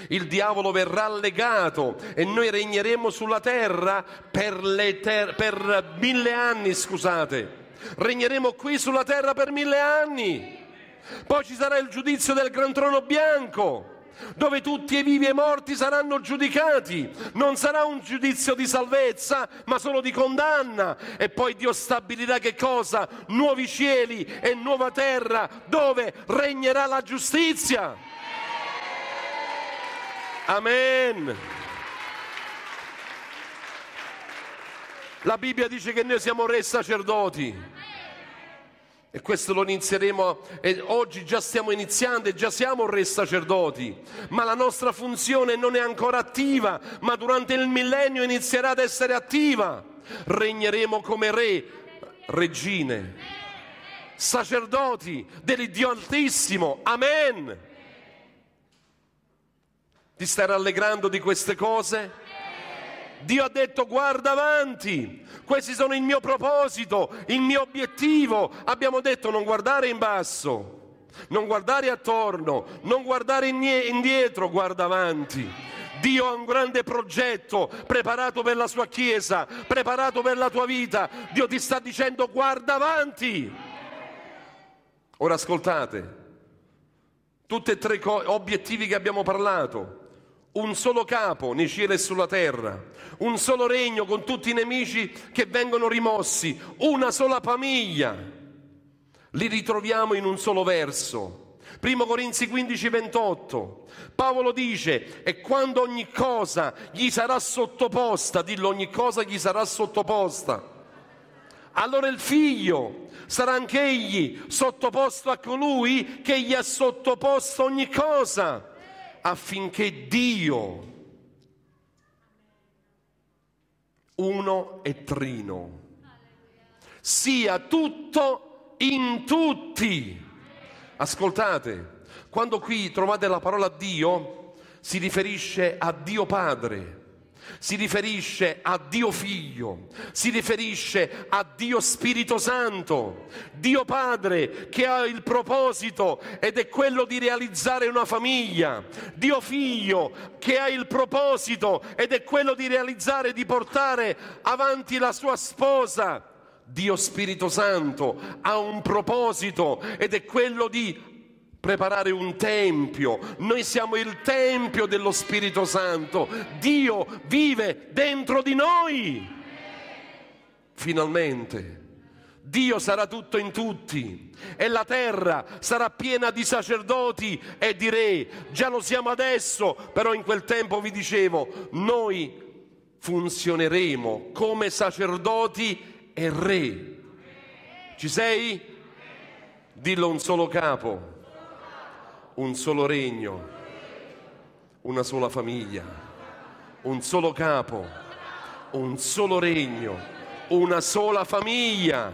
Il diavolo verrà legato e noi regneremo sulla terra per, ter- per mille anni, scusate. Regneremo qui sulla terra per mille anni. Poi ci sarà il giudizio del gran trono bianco dove tutti i vivi e i morti saranno giudicati. Non sarà un giudizio di salvezza, ma solo di condanna. E poi Dio stabilirà che cosa? Nuovi cieli e nuova terra dove regnerà la giustizia. Amen. La Bibbia dice che noi siamo re sacerdoti. E questo lo inizieremo, e oggi già stiamo iniziando e già siamo re sacerdoti, ma la nostra funzione non è ancora attiva, ma durante il millennio inizierà ad essere attiva. Regneremo come re, regine, sacerdoti dell'Iddio Altissimo. Amen. Ti stai rallegrando di queste cose? Amen. Dio ha detto guarda avanti, questi sono il mio proposito, il mio obiettivo. Abbiamo detto non guardare in basso, non guardare attorno, non guardare indietro, guarda avanti. Dio ha un grande progetto preparato per la sua Chiesa, preparato per la tua vita. Dio ti sta dicendo guarda avanti. Ora ascoltate, tutti e tre co- obiettivi che abbiamo parlato un solo capo nei cieli e sulla terra, un solo regno con tutti i nemici che vengono rimossi, una sola famiglia. Li ritroviamo in un solo verso. 1 Corinzi 15, 28. Paolo dice, e quando ogni cosa gli sarà sottoposta, dillo ogni cosa gli sarà sottoposta, allora il figlio sarà anch'egli sottoposto a colui che gli ha sottoposto ogni cosa affinché Dio, uno e trino, sia tutto in tutti. Ascoltate, quando qui trovate la parola Dio, si riferisce a Dio Padre, si riferisce a Dio Figlio, si riferisce a Dio Spirito Santo, Dio Padre che ha il proposito ed è quello di realizzare una famiglia, Dio Figlio che ha il proposito ed è quello di realizzare, di portare avanti la sua sposa. Dio Spirito Santo ha un proposito ed è quello di preparare un tempio. Noi siamo il tempio dello Spirito Santo. Dio vive dentro di noi. Finalmente. Dio sarà tutto in tutti e la terra sarà piena di sacerdoti e di re. Già lo siamo adesso, però in quel tempo vi dicevo, noi funzioneremo come sacerdoti e re. Ci sei? Dillo un solo capo un solo regno, una sola famiglia, un solo capo, un solo regno, una sola famiglia.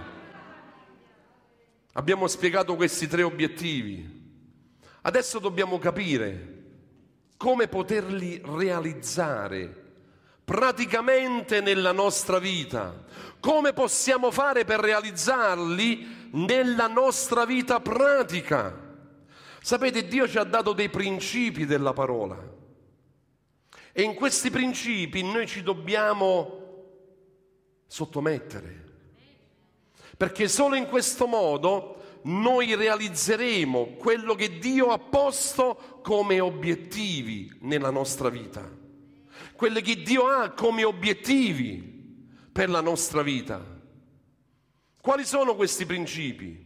Abbiamo spiegato questi tre obiettivi. Adesso dobbiamo capire come poterli realizzare praticamente nella nostra vita. Come possiamo fare per realizzarli nella nostra vita pratica? Sapete, Dio ci ha dato dei principi della parola e in questi principi noi ci dobbiamo sottomettere, perché solo in questo modo noi realizzeremo quello che Dio ha posto come obiettivi nella nostra vita, quelli che Dio ha come obiettivi per la nostra vita. Quali sono questi principi?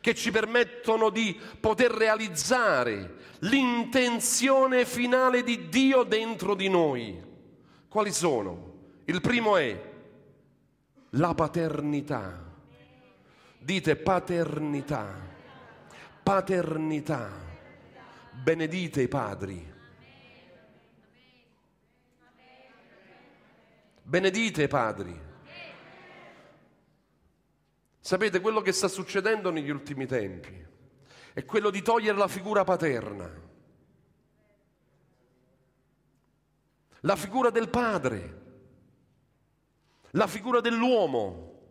che ci permettono di poter realizzare l'intenzione finale di Dio dentro di noi. Quali sono? Il primo è la paternità. Dite paternità, paternità. Benedite i padri. Benedite i padri. Sapete quello che sta succedendo negli ultimi tempi? È quello di togliere la figura paterna, la figura del padre, la figura dell'uomo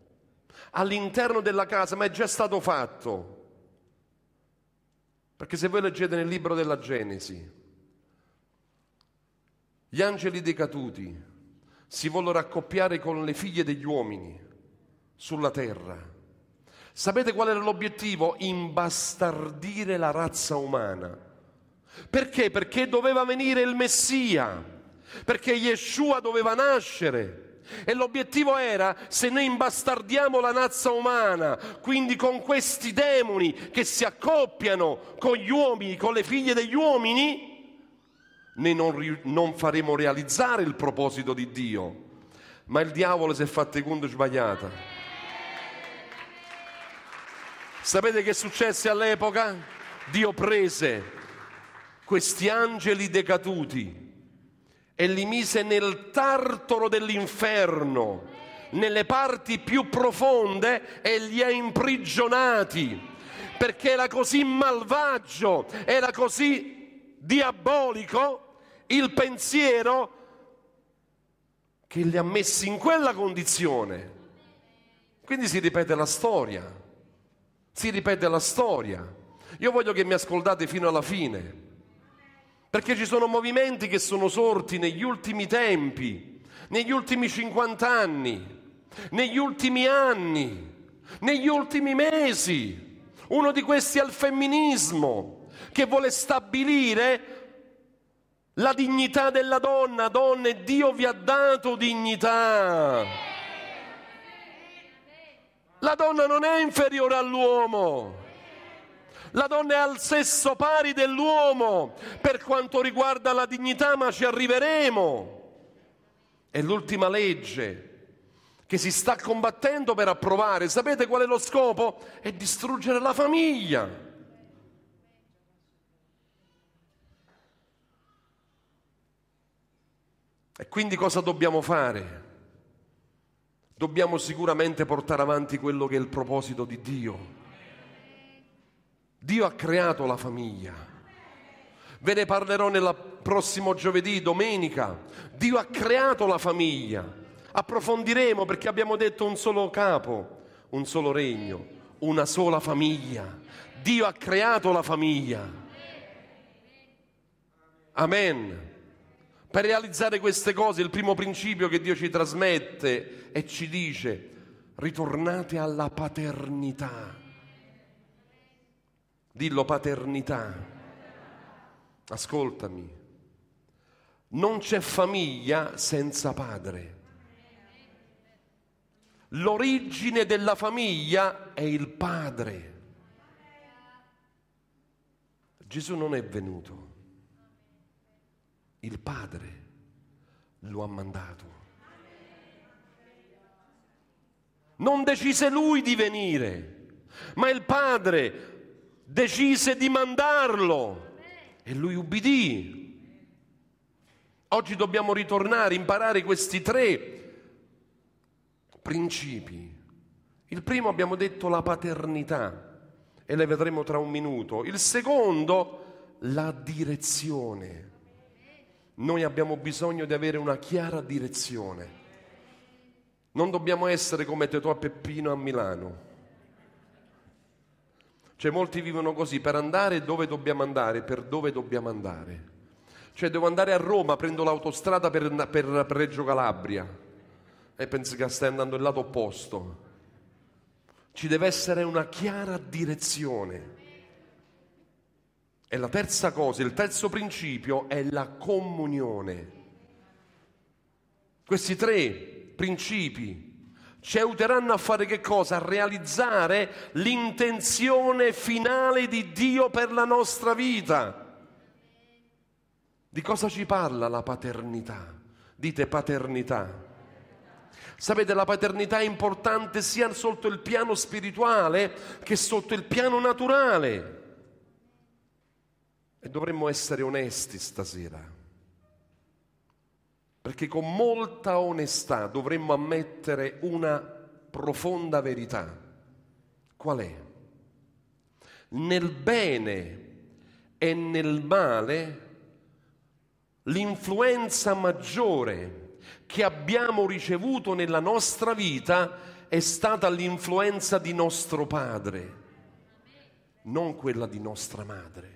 all'interno della casa, ma è già stato fatto. Perché se voi leggete nel libro della Genesi, gli angeli decaduti si vollero raccoppiare con le figlie degli uomini sulla terra Sapete qual era l'obiettivo? Imbastardire la razza umana. Perché? Perché doveva venire il Messia, perché Yeshua doveva nascere. E l'obiettivo era se noi imbastardiamo la razza umana, quindi con questi demoni che si accoppiano con gli uomini, con le figlie degli uomini, noi non, non faremo realizzare il proposito di Dio. Ma il diavolo si è fatto i conti sbagliati. Sapete che successe all'epoca? Dio prese questi angeli decaduti e li mise nel tartaro dell'inferno, nelle parti più profonde e li ha imprigionati perché era così malvagio, era così diabolico il pensiero che li ha messi in quella condizione. Quindi si ripete la storia si ripete la storia. Io voglio che mi ascoltate fino alla fine, perché ci sono movimenti che sono sorti negli ultimi tempi, negli ultimi 50 anni, negli ultimi anni, negli ultimi mesi. Uno di questi è il femminismo, che vuole stabilire la dignità della donna. Donne, Dio vi ha dato dignità. La donna non è inferiore all'uomo. La donna è al sesso pari dell'uomo per quanto riguarda la dignità, ma ci arriveremo. È l'ultima legge che si sta combattendo per approvare. Sapete qual è lo scopo? È distruggere la famiglia. E quindi cosa dobbiamo fare? dobbiamo sicuramente portare avanti quello che è il proposito di Dio. Dio ha creato la famiglia. Ve ne parlerò nel prossimo giovedì, domenica. Dio ha creato la famiglia. Approfondiremo perché abbiamo detto un solo capo, un solo regno, una sola famiglia. Dio ha creato la famiglia. Amen. Per realizzare queste cose il primo principio che Dio ci trasmette e ci dice, ritornate alla paternità. Dillo paternità. Ascoltami. Non c'è famiglia senza padre. L'origine della famiglia è il padre. Gesù non è venuto il Padre lo ha mandato. Non decise lui di venire, ma il Padre decise di mandarlo e lui ubbidì. Oggi dobbiamo ritornare, imparare questi tre principi. Il primo abbiamo detto la paternità e le vedremo tra un minuto. Il secondo la direzione. Noi abbiamo bisogno di avere una chiara direzione. Non dobbiamo essere come a Peppino a Milano. Cioè molti vivono così, per andare dove dobbiamo andare, per dove dobbiamo andare. Cioè devo andare a Roma, prendo l'autostrada per, per, per Reggio Calabria e pensi che stai andando il lato opposto. Ci deve essere una chiara direzione. E la terza cosa, il terzo principio è la comunione. Questi tre principi ci aiuteranno a fare che cosa? A realizzare l'intenzione finale di Dio per la nostra vita. Di cosa ci parla la paternità? Dite paternità. Sapete, la paternità è importante sia sotto il piano spirituale che sotto il piano naturale. E dovremmo essere onesti stasera, perché con molta onestà dovremmo ammettere una profonda verità. Qual è? Nel bene e nel male l'influenza maggiore che abbiamo ricevuto nella nostra vita è stata l'influenza di nostro padre, non quella di nostra madre.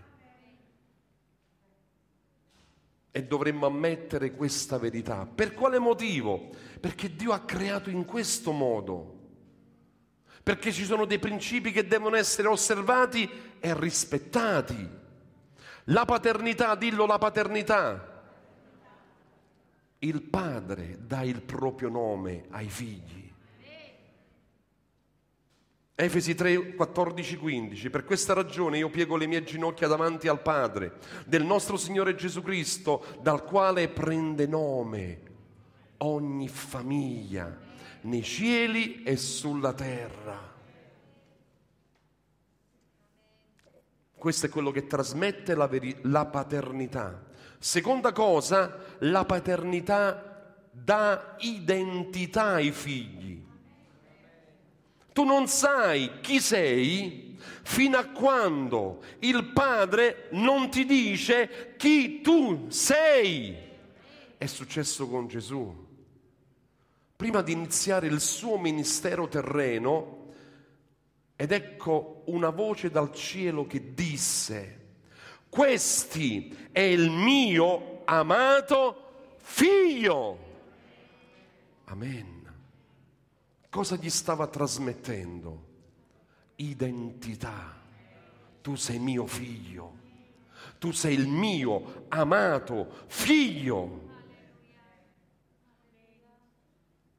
E dovremmo ammettere questa verità. Per quale motivo? Perché Dio ha creato in questo modo. Perché ci sono dei principi che devono essere osservati e rispettati. La paternità, dillo la paternità. Il padre dà il proprio nome ai figli. Efesi 3, 14, 15. Per questa ragione io piego le mie ginocchia davanti al Padre, del nostro Signore Gesù Cristo, dal quale prende nome ogni famiglia, nei cieli e sulla terra. Questo è quello che trasmette la, veri- la paternità. Seconda cosa, la paternità dà identità ai figli tu non sai chi sei fino a quando il Padre non ti dice chi tu sei. È successo con Gesù. Prima di iniziare il suo ministero terreno, ed ecco una voce dal cielo che disse, questi è il mio amato figlio. Amen. Cosa gli stava trasmettendo? Identità. Tu sei mio figlio, tu sei il mio amato figlio.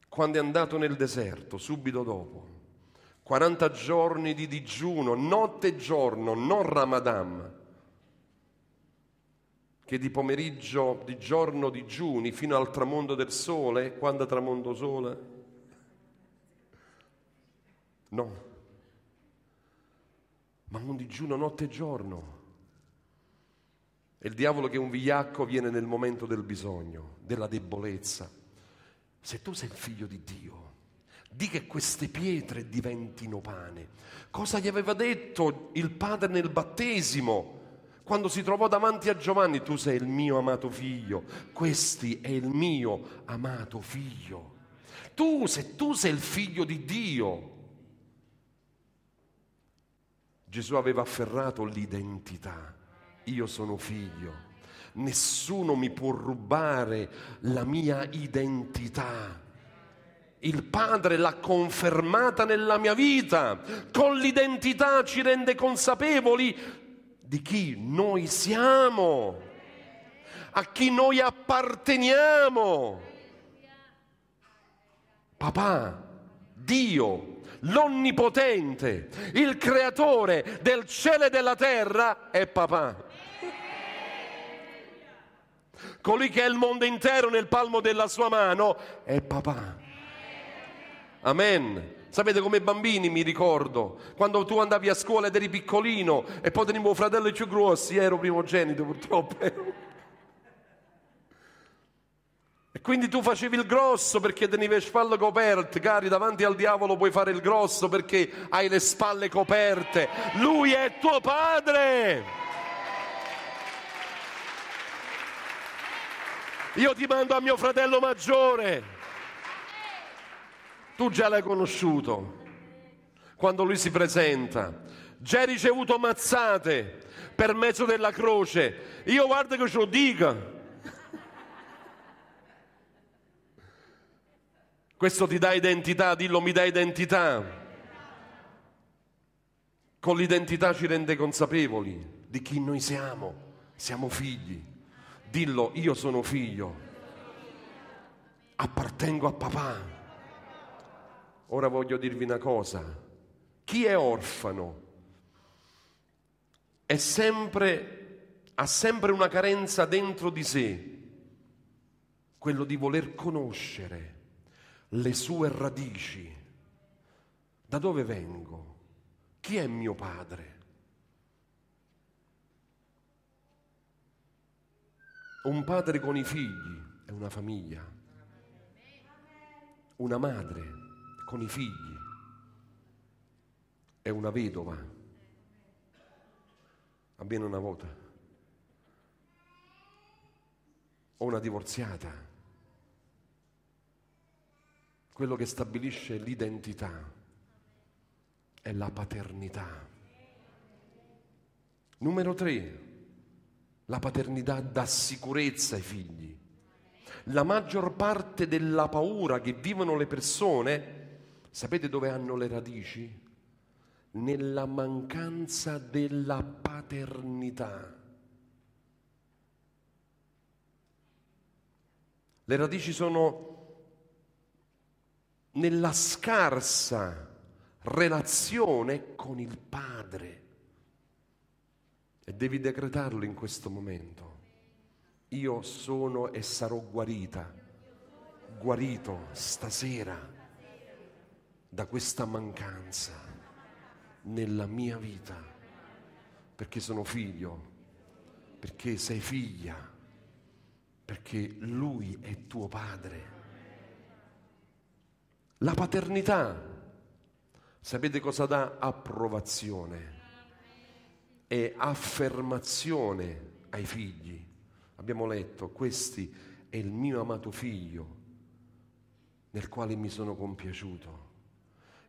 Quando è andato nel deserto, subito dopo, 40 giorni di digiuno, notte e giorno, non Ramadan, che di pomeriggio, di giorno digiuni fino al tramonto del sole, quando tramonto sole? No. Ma un digiuno notte e giorno. E il diavolo che è un vigliacco viene nel momento del bisogno, della debolezza. Se tu sei figlio di Dio, di che queste pietre diventino pane. Cosa gli aveva detto il padre nel battesimo? Quando si trovò davanti a Giovanni, tu sei il mio amato figlio, questi è il mio amato figlio. Tu, se tu sei il figlio di Dio, Gesù aveva afferrato l'identità. Io sono figlio. Nessuno mi può rubare la mia identità. Il Padre l'ha confermata nella mia vita. Con l'identità ci rende consapevoli di chi noi siamo, a chi noi apparteniamo. Papà, Dio l'onnipotente, il creatore del cielo e della terra è papà. Colui che è il mondo intero nel palmo della sua mano è papà. Amen. Sapete come bambini mi ricordo, quando tu andavi a scuola ed eri piccolino e poi tenevo fratelli più grossi, ero primogenito purtroppo. E quindi tu facevi il grosso perché tenivi le spalle coperte, cari, davanti al diavolo puoi fare il grosso perché hai le spalle coperte. Lui è tuo padre. Io ti mando a mio fratello maggiore. Tu già l'hai conosciuto. Quando lui si presenta, già hai ricevuto mazzate per mezzo della croce. Io guarda che ce lo dica Questo ti dà identità, dillo mi dà identità. Con l'identità ci rende consapevoli di chi noi siamo. Siamo figli. Dillo io sono figlio. Appartengo a papà. Ora voglio dirvi una cosa. Chi è orfano è sempre, ha sempre una carenza dentro di sé, quello di voler conoscere le sue radici. Da dove vengo? Chi è mio padre? Un padre con i figli è una famiglia. Una madre con i figli è una vedova. Avviene una volta. O una divorziata. Quello che stabilisce l'identità è la paternità. Numero tre, la paternità dà sicurezza ai figli. La maggior parte della paura che vivono le persone, sapete dove hanno le radici? Nella mancanza della paternità. Le radici sono nella scarsa relazione con il Padre. E devi decretarlo in questo momento. Io sono e sarò guarita, guarito stasera da questa mancanza nella mia vita, perché sono figlio, perché sei figlia, perché lui è tuo padre la paternità. Sapete cosa dà approvazione e affermazione ai figli? Abbiamo letto, questo è il mio amato figlio nel quale mi sono compiaciuto.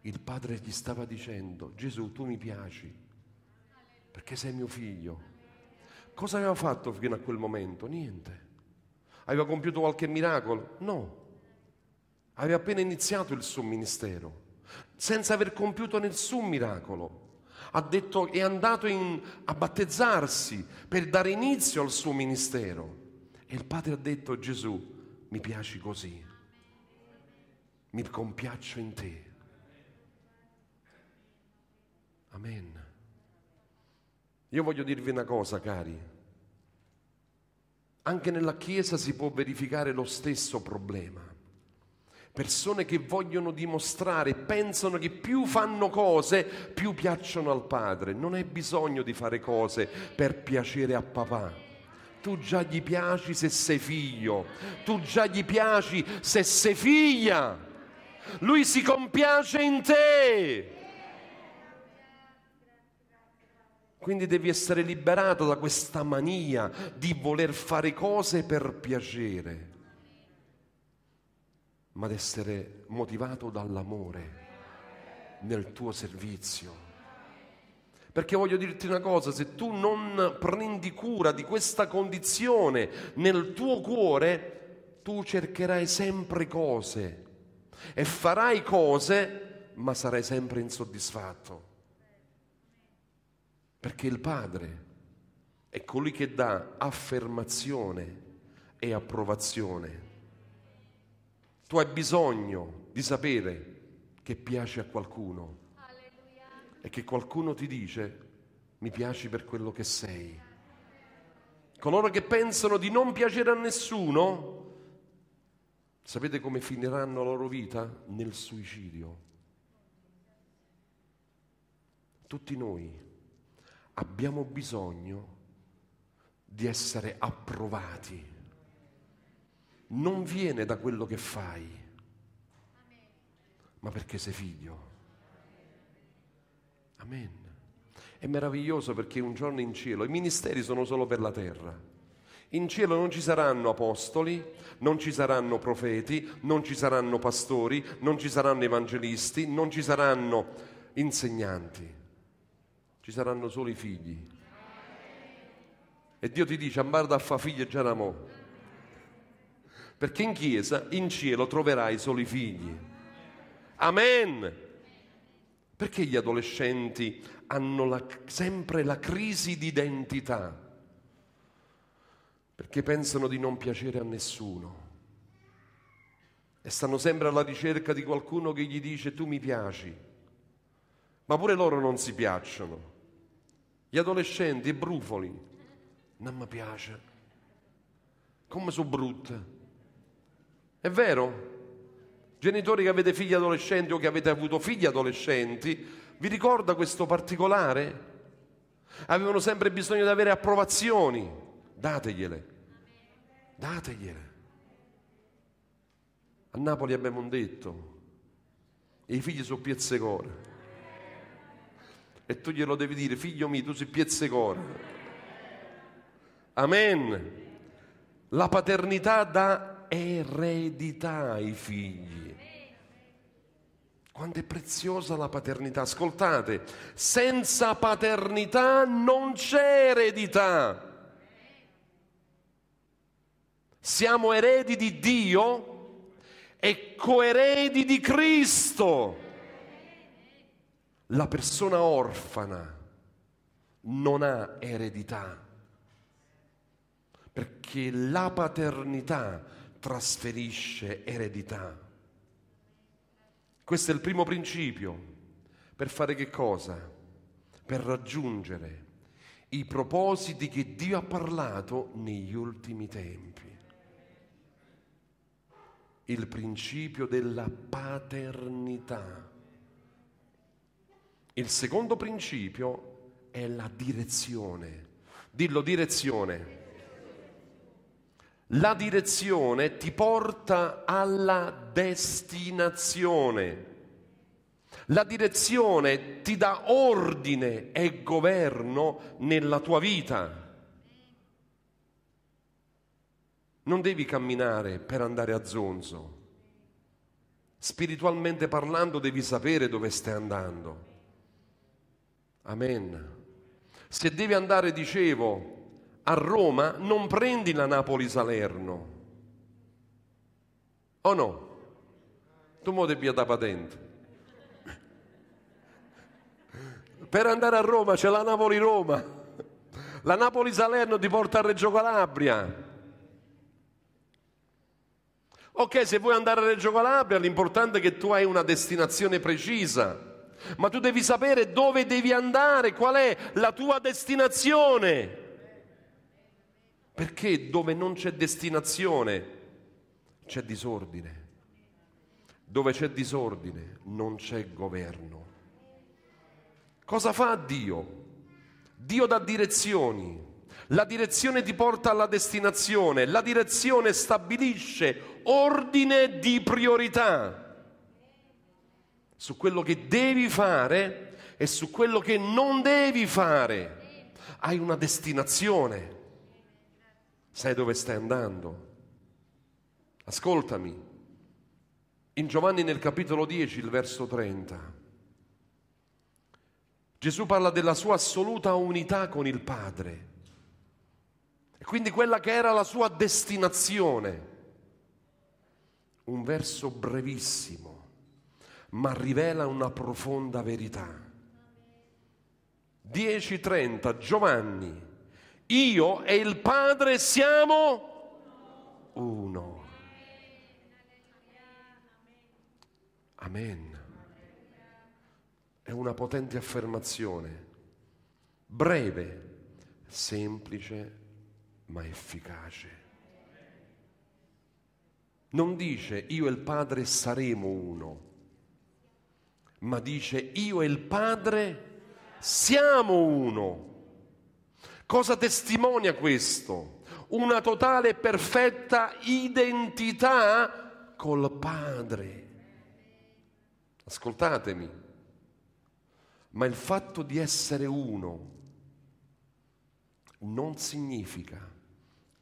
Il padre gli stava dicendo, Gesù tu mi piaci perché sei mio figlio. Cosa aveva fatto fino a quel momento? Niente. Aveva compiuto qualche miracolo? No aveva appena iniziato il suo ministero, senza aver compiuto nessun miracolo. Ha detto, è andato in, a battezzarsi per dare inizio al suo ministero. E il padre ha detto, Gesù, mi piaci così, mi compiaccio in te. Amen. Io voglio dirvi una cosa, cari. Anche nella Chiesa si può verificare lo stesso problema persone che vogliono dimostrare, pensano che più fanno cose, più piacciono al padre. Non hai bisogno di fare cose per piacere a papà tu già gli piaci se sei figlio, tu già gli piaci se sei figlia, lui si compiace in te. Quindi devi essere liberato da questa mania di voler fare cose per piacere ma ad essere motivato dall'amore nel tuo servizio. Perché voglio dirti una cosa, se tu non prendi cura di questa condizione nel tuo cuore, tu cercherai sempre cose e farai cose, ma sarai sempre insoddisfatto. Perché il Padre è colui che dà affermazione e approvazione tu hai bisogno di sapere che piaci a qualcuno Alleluia. e che qualcuno ti dice mi piaci per quello che sei. Coloro che pensano di non piacere a nessuno, sapete come finiranno la loro vita? Nel suicidio. Tutti noi abbiamo bisogno di essere approvati non viene da quello che fai, ma perché sei figlio. Amen. È meraviglioso perché un giorno in cielo i ministeri sono solo per la terra. In cielo non ci saranno apostoli, non ci saranno profeti, non ci saranno pastori, non ci saranno evangelisti, non ci saranno insegnanti. Ci saranno solo i figli. E Dio ti dice, ambarda a fa figli e già l'amore perché in chiesa, in cielo, troverai solo i figli. Amen. Perché gli adolescenti hanno la, sempre la crisi di identità? Perché pensano di non piacere a nessuno e stanno sempre alla ricerca di qualcuno che gli dice tu mi piaci, ma pure loro non si piacciono. Gli adolescenti i brufoli, non mi piace, come sono brutte è vero? Genitori che avete figli adolescenti o che avete avuto figli adolescenti, vi ricorda questo particolare? Avevano sempre bisogno di avere approvazioni, dategliele, dategliele. A Napoli abbiamo un detto, i figli sono piezzecore. E tu glielo devi dire, figlio mio, tu sei piezzecore. Amen. La paternità dà eredità ai figli. Quanto è preziosa la paternità. Ascoltate, senza paternità non c'è eredità. Siamo eredi di Dio e coeredi di Cristo. La persona orfana non ha eredità perché la paternità trasferisce eredità. Questo è il primo principio. Per fare che cosa? Per raggiungere i propositi che Dio ha parlato negli ultimi tempi. Il principio della paternità. Il secondo principio è la direzione. Dillo direzione. La direzione ti porta alla destinazione. La direzione ti dà ordine e governo nella tua vita. Non devi camminare per andare a zonzo. Spiritualmente parlando devi sapere dove stai andando. Amen. Se devi andare, dicevo, a Roma non prendi la Napoli-Salerno. O no? Tu muovi devi da patente. Per andare a Roma c'è la Napoli-Roma. La Napoli-Salerno ti porta a Reggio Calabria. Ok, se vuoi andare a Reggio Calabria, l'importante è che tu hai una destinazione precisa. Ma tu devi sapere dove devi andare, qual è la tua destinazione. Perché dove non c'è destinazione c'è disordine. Dove c'è disordine non c'è governo. Cosa fa Dio? Dio dà direzioni. La direzione ti porta alla destinazione, la direzione stabilisce ordine di priorità su quello che devi fare e su quello che non devi fare. Hai una destinazione sai dove stai andando. Ascoltami. In Giovanni nel capitolo 10, il verso 30, Gesù parla della sua assoluta unità con il Padre. E quindi quella che era la sua destinazione. Un verso brevissimo, ma rivela una profonda verità. 10.30 Giovanni io e il Padre siamo uno. Amen. È una potente affermazione, breve, semplice, ma efficace. Non dice io e il Padre saremo uno, ma dice io e il Padre siamo uno. Cosa testimonia questo? Una totale e perfetta identità col Padre. Ascoltatemi, ma il fatto di essere uno non significa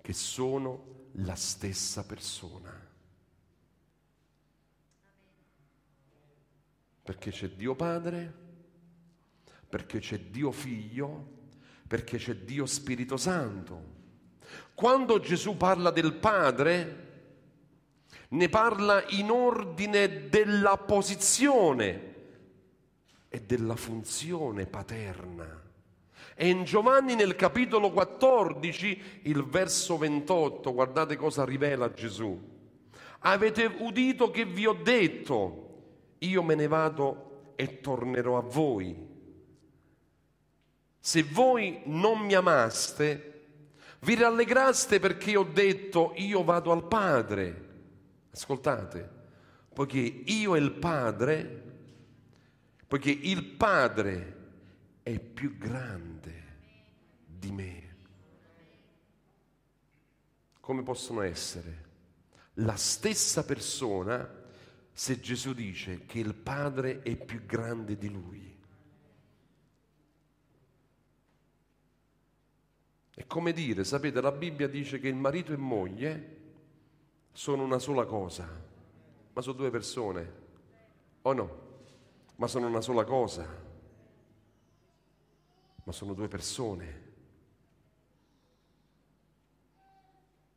che sono la stessa persona. Perché c'è Dio Padre, perché c'è Dio Figlio perché c'è Dio Spirito Santo. Quando Gesù parla del Padre, ne parla in ordine della posizione e della funzione paterna. E in Giovanni nel capitolo 14, il verso 28, guardate cosa rivela Gesù. Avete udito che vi ho detto, io me ne vado e tornerò a voi. Se voi non mi amaste, vi rallegraste perché ho detto io vado al Padre. Ascoltate, poiché io e il Padre, poiché il Padre è più grande di me. Come possono essere la stessa persona se Gesù dice che il Padre è più grande di lui? È come dire, sapete, la Bibbia dice che il marito e moglie sono una sola cosa, ma sono due persone, o no? Ma sono una sola cosa, ma sono due persone.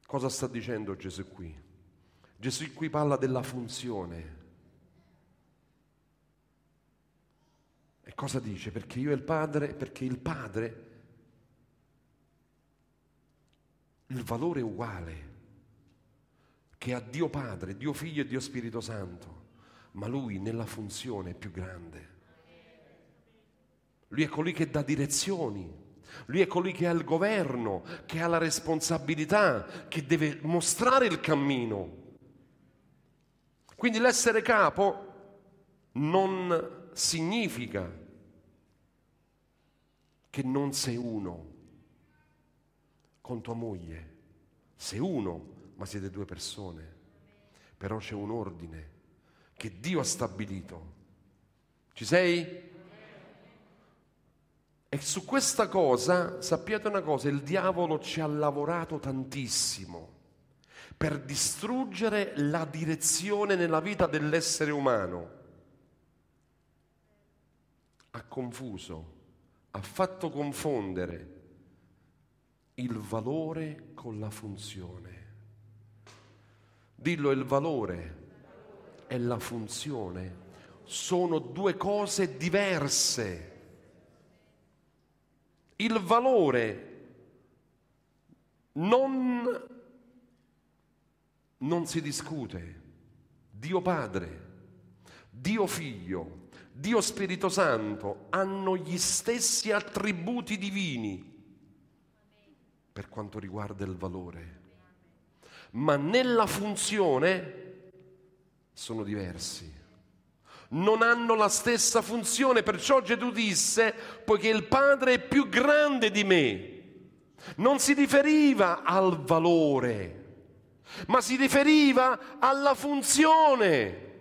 Cosa sta dicendo Gesù qui? Gesù qui parla della funzione. E cosa dice? Perché io e il Padre, perché il Padre il valore uguale che ha Dio Padre, Dio Figlio e Dio Spirito Santo, ma Lui nella funzione più grande. Lui è colui che dà direzioni, lui è colui che ha il governo, che ha la responsabilità, che deve mostrare il cammino. Quindi l'essere capo non significa che non sei uno con tua moglie. Sei uno, ma siete due persone. Però c'è un ordine che Dio ha stabilito. Ci sei? E su questa cosa, sappiate una cosa, il diavolo ci ha lavorato tantissimo per distruggere la direzione nella vita dell'essere umano. Ha confuso, ha fatto confondere il valore con la funzione. Dillo il valore e la funzione sono due cose diverse. Il valore non, non si discute. Dio Padre, Dio Figlio, Dio Spirito Santo hanno gli stessi attributi divini per quanto riguarda il valore, ma nella funzione sono diversi. Non hanno la stessa funzione, perciò Gesù disse, poiché il Padre è più grande di me, non si riferiva al valore, ma si riferiva alla funzione.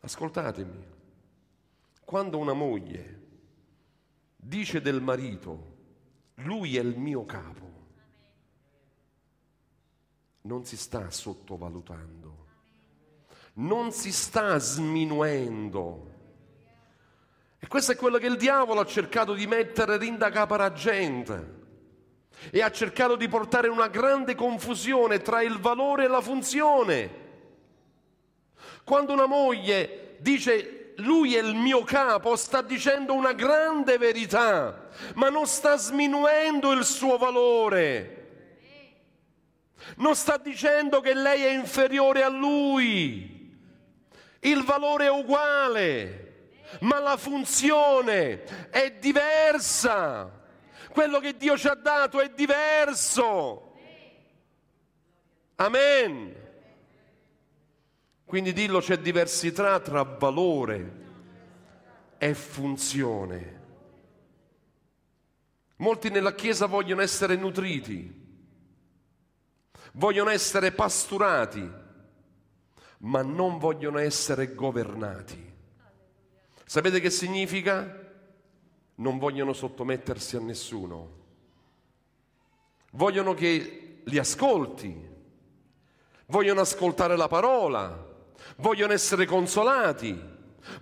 Ascoltatemi quando una moglie dice del marito, lui è il mio capo, non si sta sottovalutando, non si sta sminuendo. E questo è quello che il diavolo ha cercato di mettere rinda capara alla gente e ha cercato di portare una grande confusione tra il valore e la funzione. Quando una moglie dice lui è il mio capo, sta dicendo una grande verità, ma non sta sminuendo il suo valore. Non sta dicendo che lei è inferiore a lui. Il valore è uguale, ma la funzione è diversa. Quello che Dio ci ha dato è diverso. Amen. Quindi dillo c'è diversità tra valore e funzione. Molti nella Chiesa vogliono essere nutriti, vogliono essere pasturati, ma non vogliono essere governati. Sapete che significa? Non vogliono sottomettersi a nessuno. Vogliono che li ascolti, vogliono ascoltare la parola vogliono essere consolati,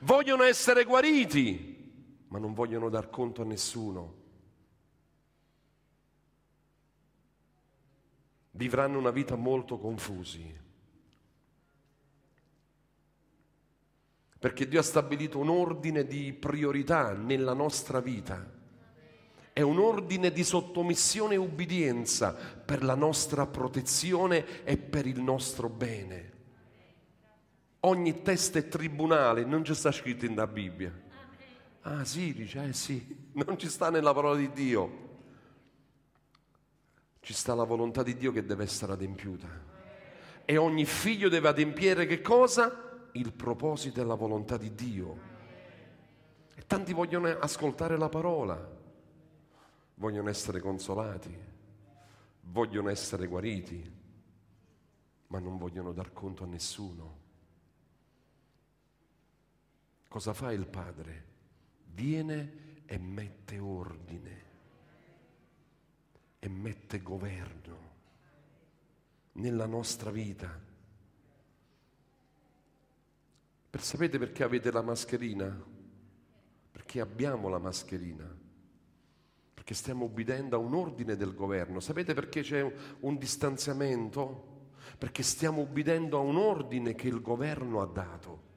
vogliono essere guariti, ma non vogliono dar conto a nessuno. Vivranno una vita molto confusi. Perché Dio ha stabilito un ordine di priorità nella nostra vita. È un ordine di sottomissione e ubbidienza per la nostra protezione e per il nostro bene ogni testa è tribunale, non ci sta scritto nella Bibbia. Ah sì, dice, eh sì, non ci sta nella parola di Dio. Ci sta la volontà di Dio che deve essere adempiuta. E ogni figlio deve adempiere che cosa? Il proposito e la volontà di Dio. E tanti vogliono ascoltare la parola, vogliono essere consolati, vogliono essere guariti, ma non vogliono dar conto a nessuno. Cosa fa il padre? Viene e mette ordine e mette governo nella nostra vita. Per, sapete perché avete la mascherina? Perché abbiamo la mascherina perché stiamo ubbidendo a un ordine del governo. Sapete perché c'è un, un, distanziamento? Perché stiamo ubbidendo a un ordine che il governo ha dato.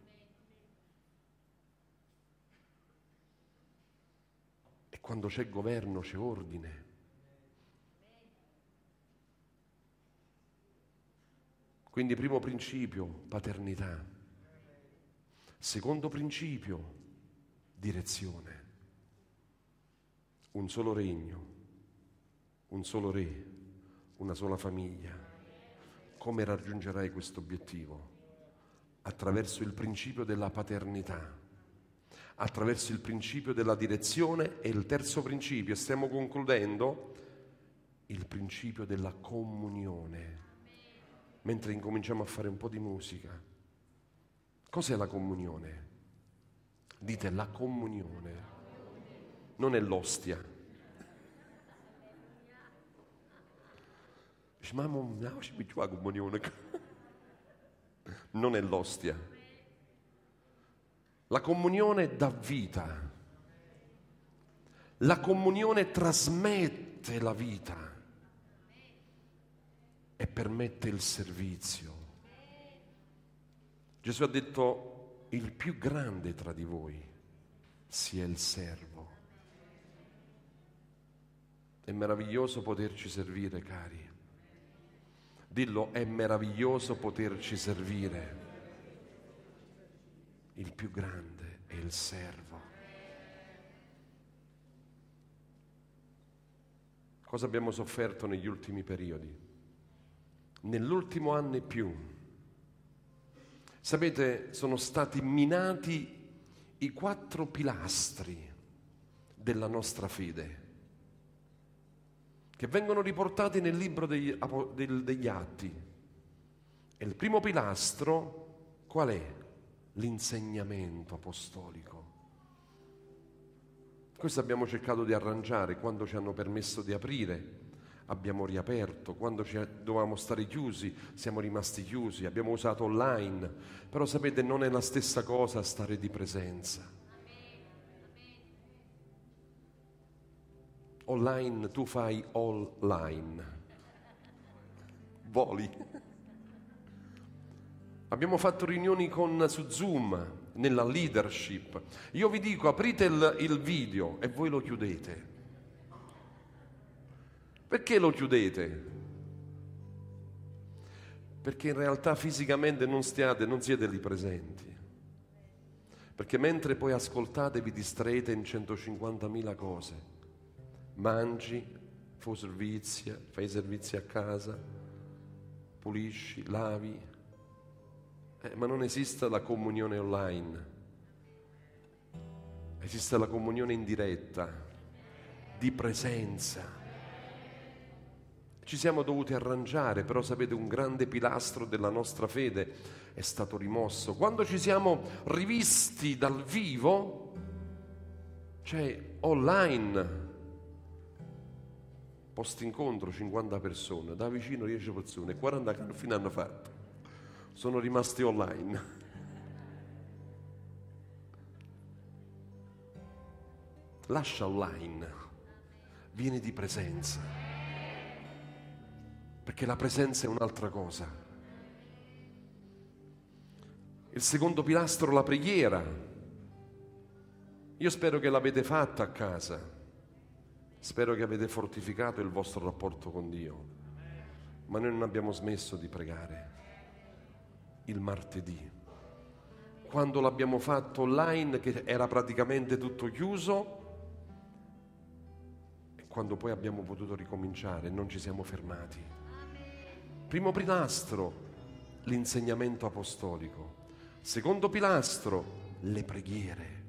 quando c'è governo c'è ordine. Quindi primo principio, paternità. Secondo principio, direzione. Un solo regno, un solo re, una sola famiglia. Come raggiungerai questo obiettivo? Attraverso il principio della paternità attraverso il principio della direzione e il terzo principio, stiamo concludendo, il principio della comunione. Mentre incominciamo a fare un po' di musica. Cos'è la comunione? Dite la comunione. Non è l'ostia. Dice, ma non è la comunione. [LAUGHS] Non è l'ostia la comunione dà vita. La comunione trasmette la vita e permette il servizio. Gesù ha detto, il più grande tra di voi sia il servo. È meraviglioso poterci servire, cari. Dillo, è meraviglioso poterci servire il più grande è il servo. Cosa abbiamo sofferto negli ultimi periodi? Nell'ultimo anno e più. Sapete, sono stati minati i quattro pilastri della nostra fede, che vengono riportati nel libro degli, degli atti. E il primo pilastro qual è? l'insegnamento apostolico. Questo abbiamo cercato di arrangiare quando ci hanno permesso di aprire. Abbiamo riaperto, quando ci, dovevamo stare chiusi siamo rimasti chiusi, abbiamo usato online, però sapete non è la stessa cosa stare di presenza. Online tu fai online, voli. Abbiamo fatto riunioni con, su Zoom, nella leadership. Io vi dico, aprite il, il video e voi lo chiudete. Perché lo chiudete? Perché in realtà fisicamente non stiate, non siete lì presenti. Perché mentre poi ascoltate vi distraete in 150.000 cose. Mangi, fai servizi, fai servizi a casa, pulisci, lavi, eh, ma non esiste la comunione online, esiste la comunione in diretta, di presenza. Ci siamo dovuti arrangiare, però sapete un grande pilastro della nostra fede è stato rimosso. Quando ci siamo rivisti dal vivo, cioè online, post incontro 50 persone, da vicino 10 persone, 40 che fine hanno fatto? sono rimasti online. Lascia online, vieni di presenza, perché la presenza è un'altra cosa. Il secondo pilastro, la preghiera. Io spero che l'avete fatta a casa, spero che avete fortificato il vostro rapporto con Dio, ma noi non abbiamo smesso di pregare il martedì. Quando l'abbiamo fatto online, che era praticamente tutto chiuso, e quando poi abbiamo potuto ricominciare, non ci siamo fermati. Primo pilastro, l'insegnamento apostolico. Secondo pilastro, le preghiere.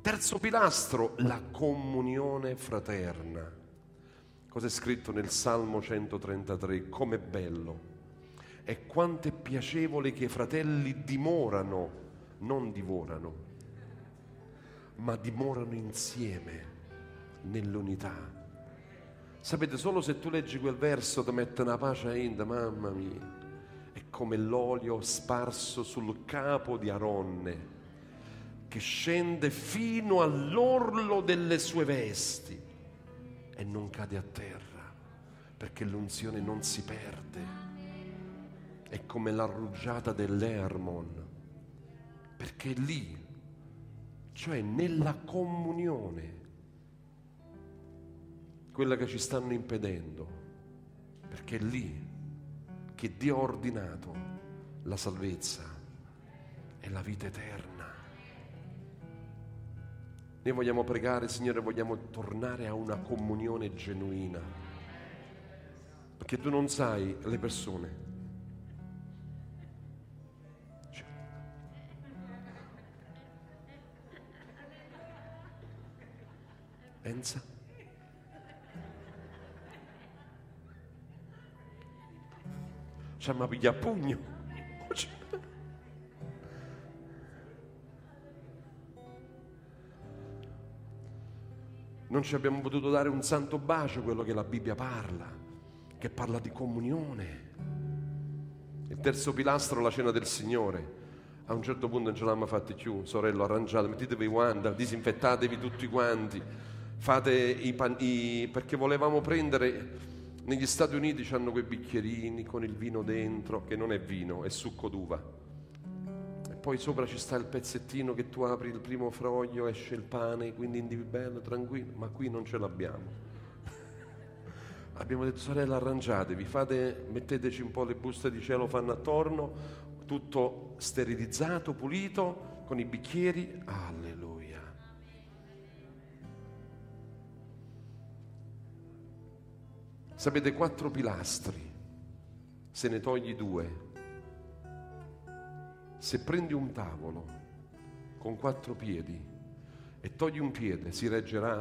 Terzo pilastro, la comunione fraterna. Cos'è scritto nel Salmo 133? Com'è bello e quanto è piacevole che i fratelli dimorano, non divorano, ma dimorano insieme nell'unità. Sapete, solo se tu leggi quel verso ti mette una pace in mamma mia, è come l'olio sparso sul capo di Aronne, che scende fino all'orlo delle sue vesti e non cade a terra, perché l'unzione non si perde è come la rugiada dell'Ermon, perché lì, cioè nella comunione, quella che ci stanno impedendo, perché è lì che Dio ha ordinato la salvezza e la vita eterna. Noi vogliamo pregare, Signore, vogliamo tornare a una comunione genuina, perché tu non sai le persone Pensa. Cioè, ma piglia a pugno. Non ci abbiamo potuto dare un santo bacio, quello che la Bibbia parla, che parla di comunione. Il terzo pilastro, la cena del Signore. A un certo punto non ce l'hanno fatti più, sorello, arrangiate, mettetevi i guanti, disinfettatevi tutti quanti fate i, pan- perché volevamo prendere negli Stati Uniti hanno quei bicchierini con il vino dentro, che non è vino, è succo d'uva. E poi sopra ci sta il pezzettino che tu apri il primo froglio, esce il pane, quindi bello, tranquillo, ma qui non ce l'abbiamo. [LAUGHS] Abbiamo detto sorella arrangiatevi, fate, metteteci un po' le buste di cielo fanno attorno, tutto sterilizzato, pulito, con i bicchieri, alleluia. Sapete, quattro pilastri, se ne togli due. Se prendi un tavolo con quattro piedi e togli un piede, si reggerà?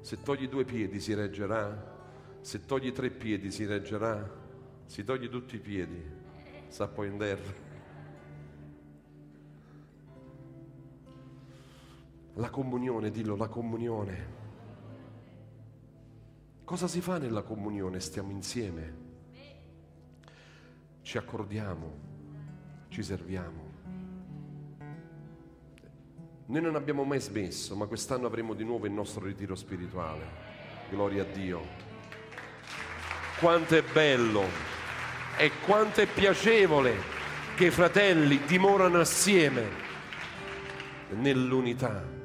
Se togli due piedi, si reggerà? Se togli tre piedi, si reggerà? Si togli tutti i piedi, sa poi in terra. La comunione, dillo, la comunione Cosa si fa nella comunione? Stiamo insieme, ci accordiamo, ci serviamo. Noi non abbiamo mai smesso, ma quest'anno avremo di nuovo il nostro ritiro spirituale. Gloria a Dio. Quanto è bello e quanto è piacevole che i fratelli dimorano assieme nell'unità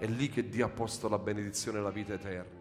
è lì che Dio ha posto la benedizione e la vita eterna.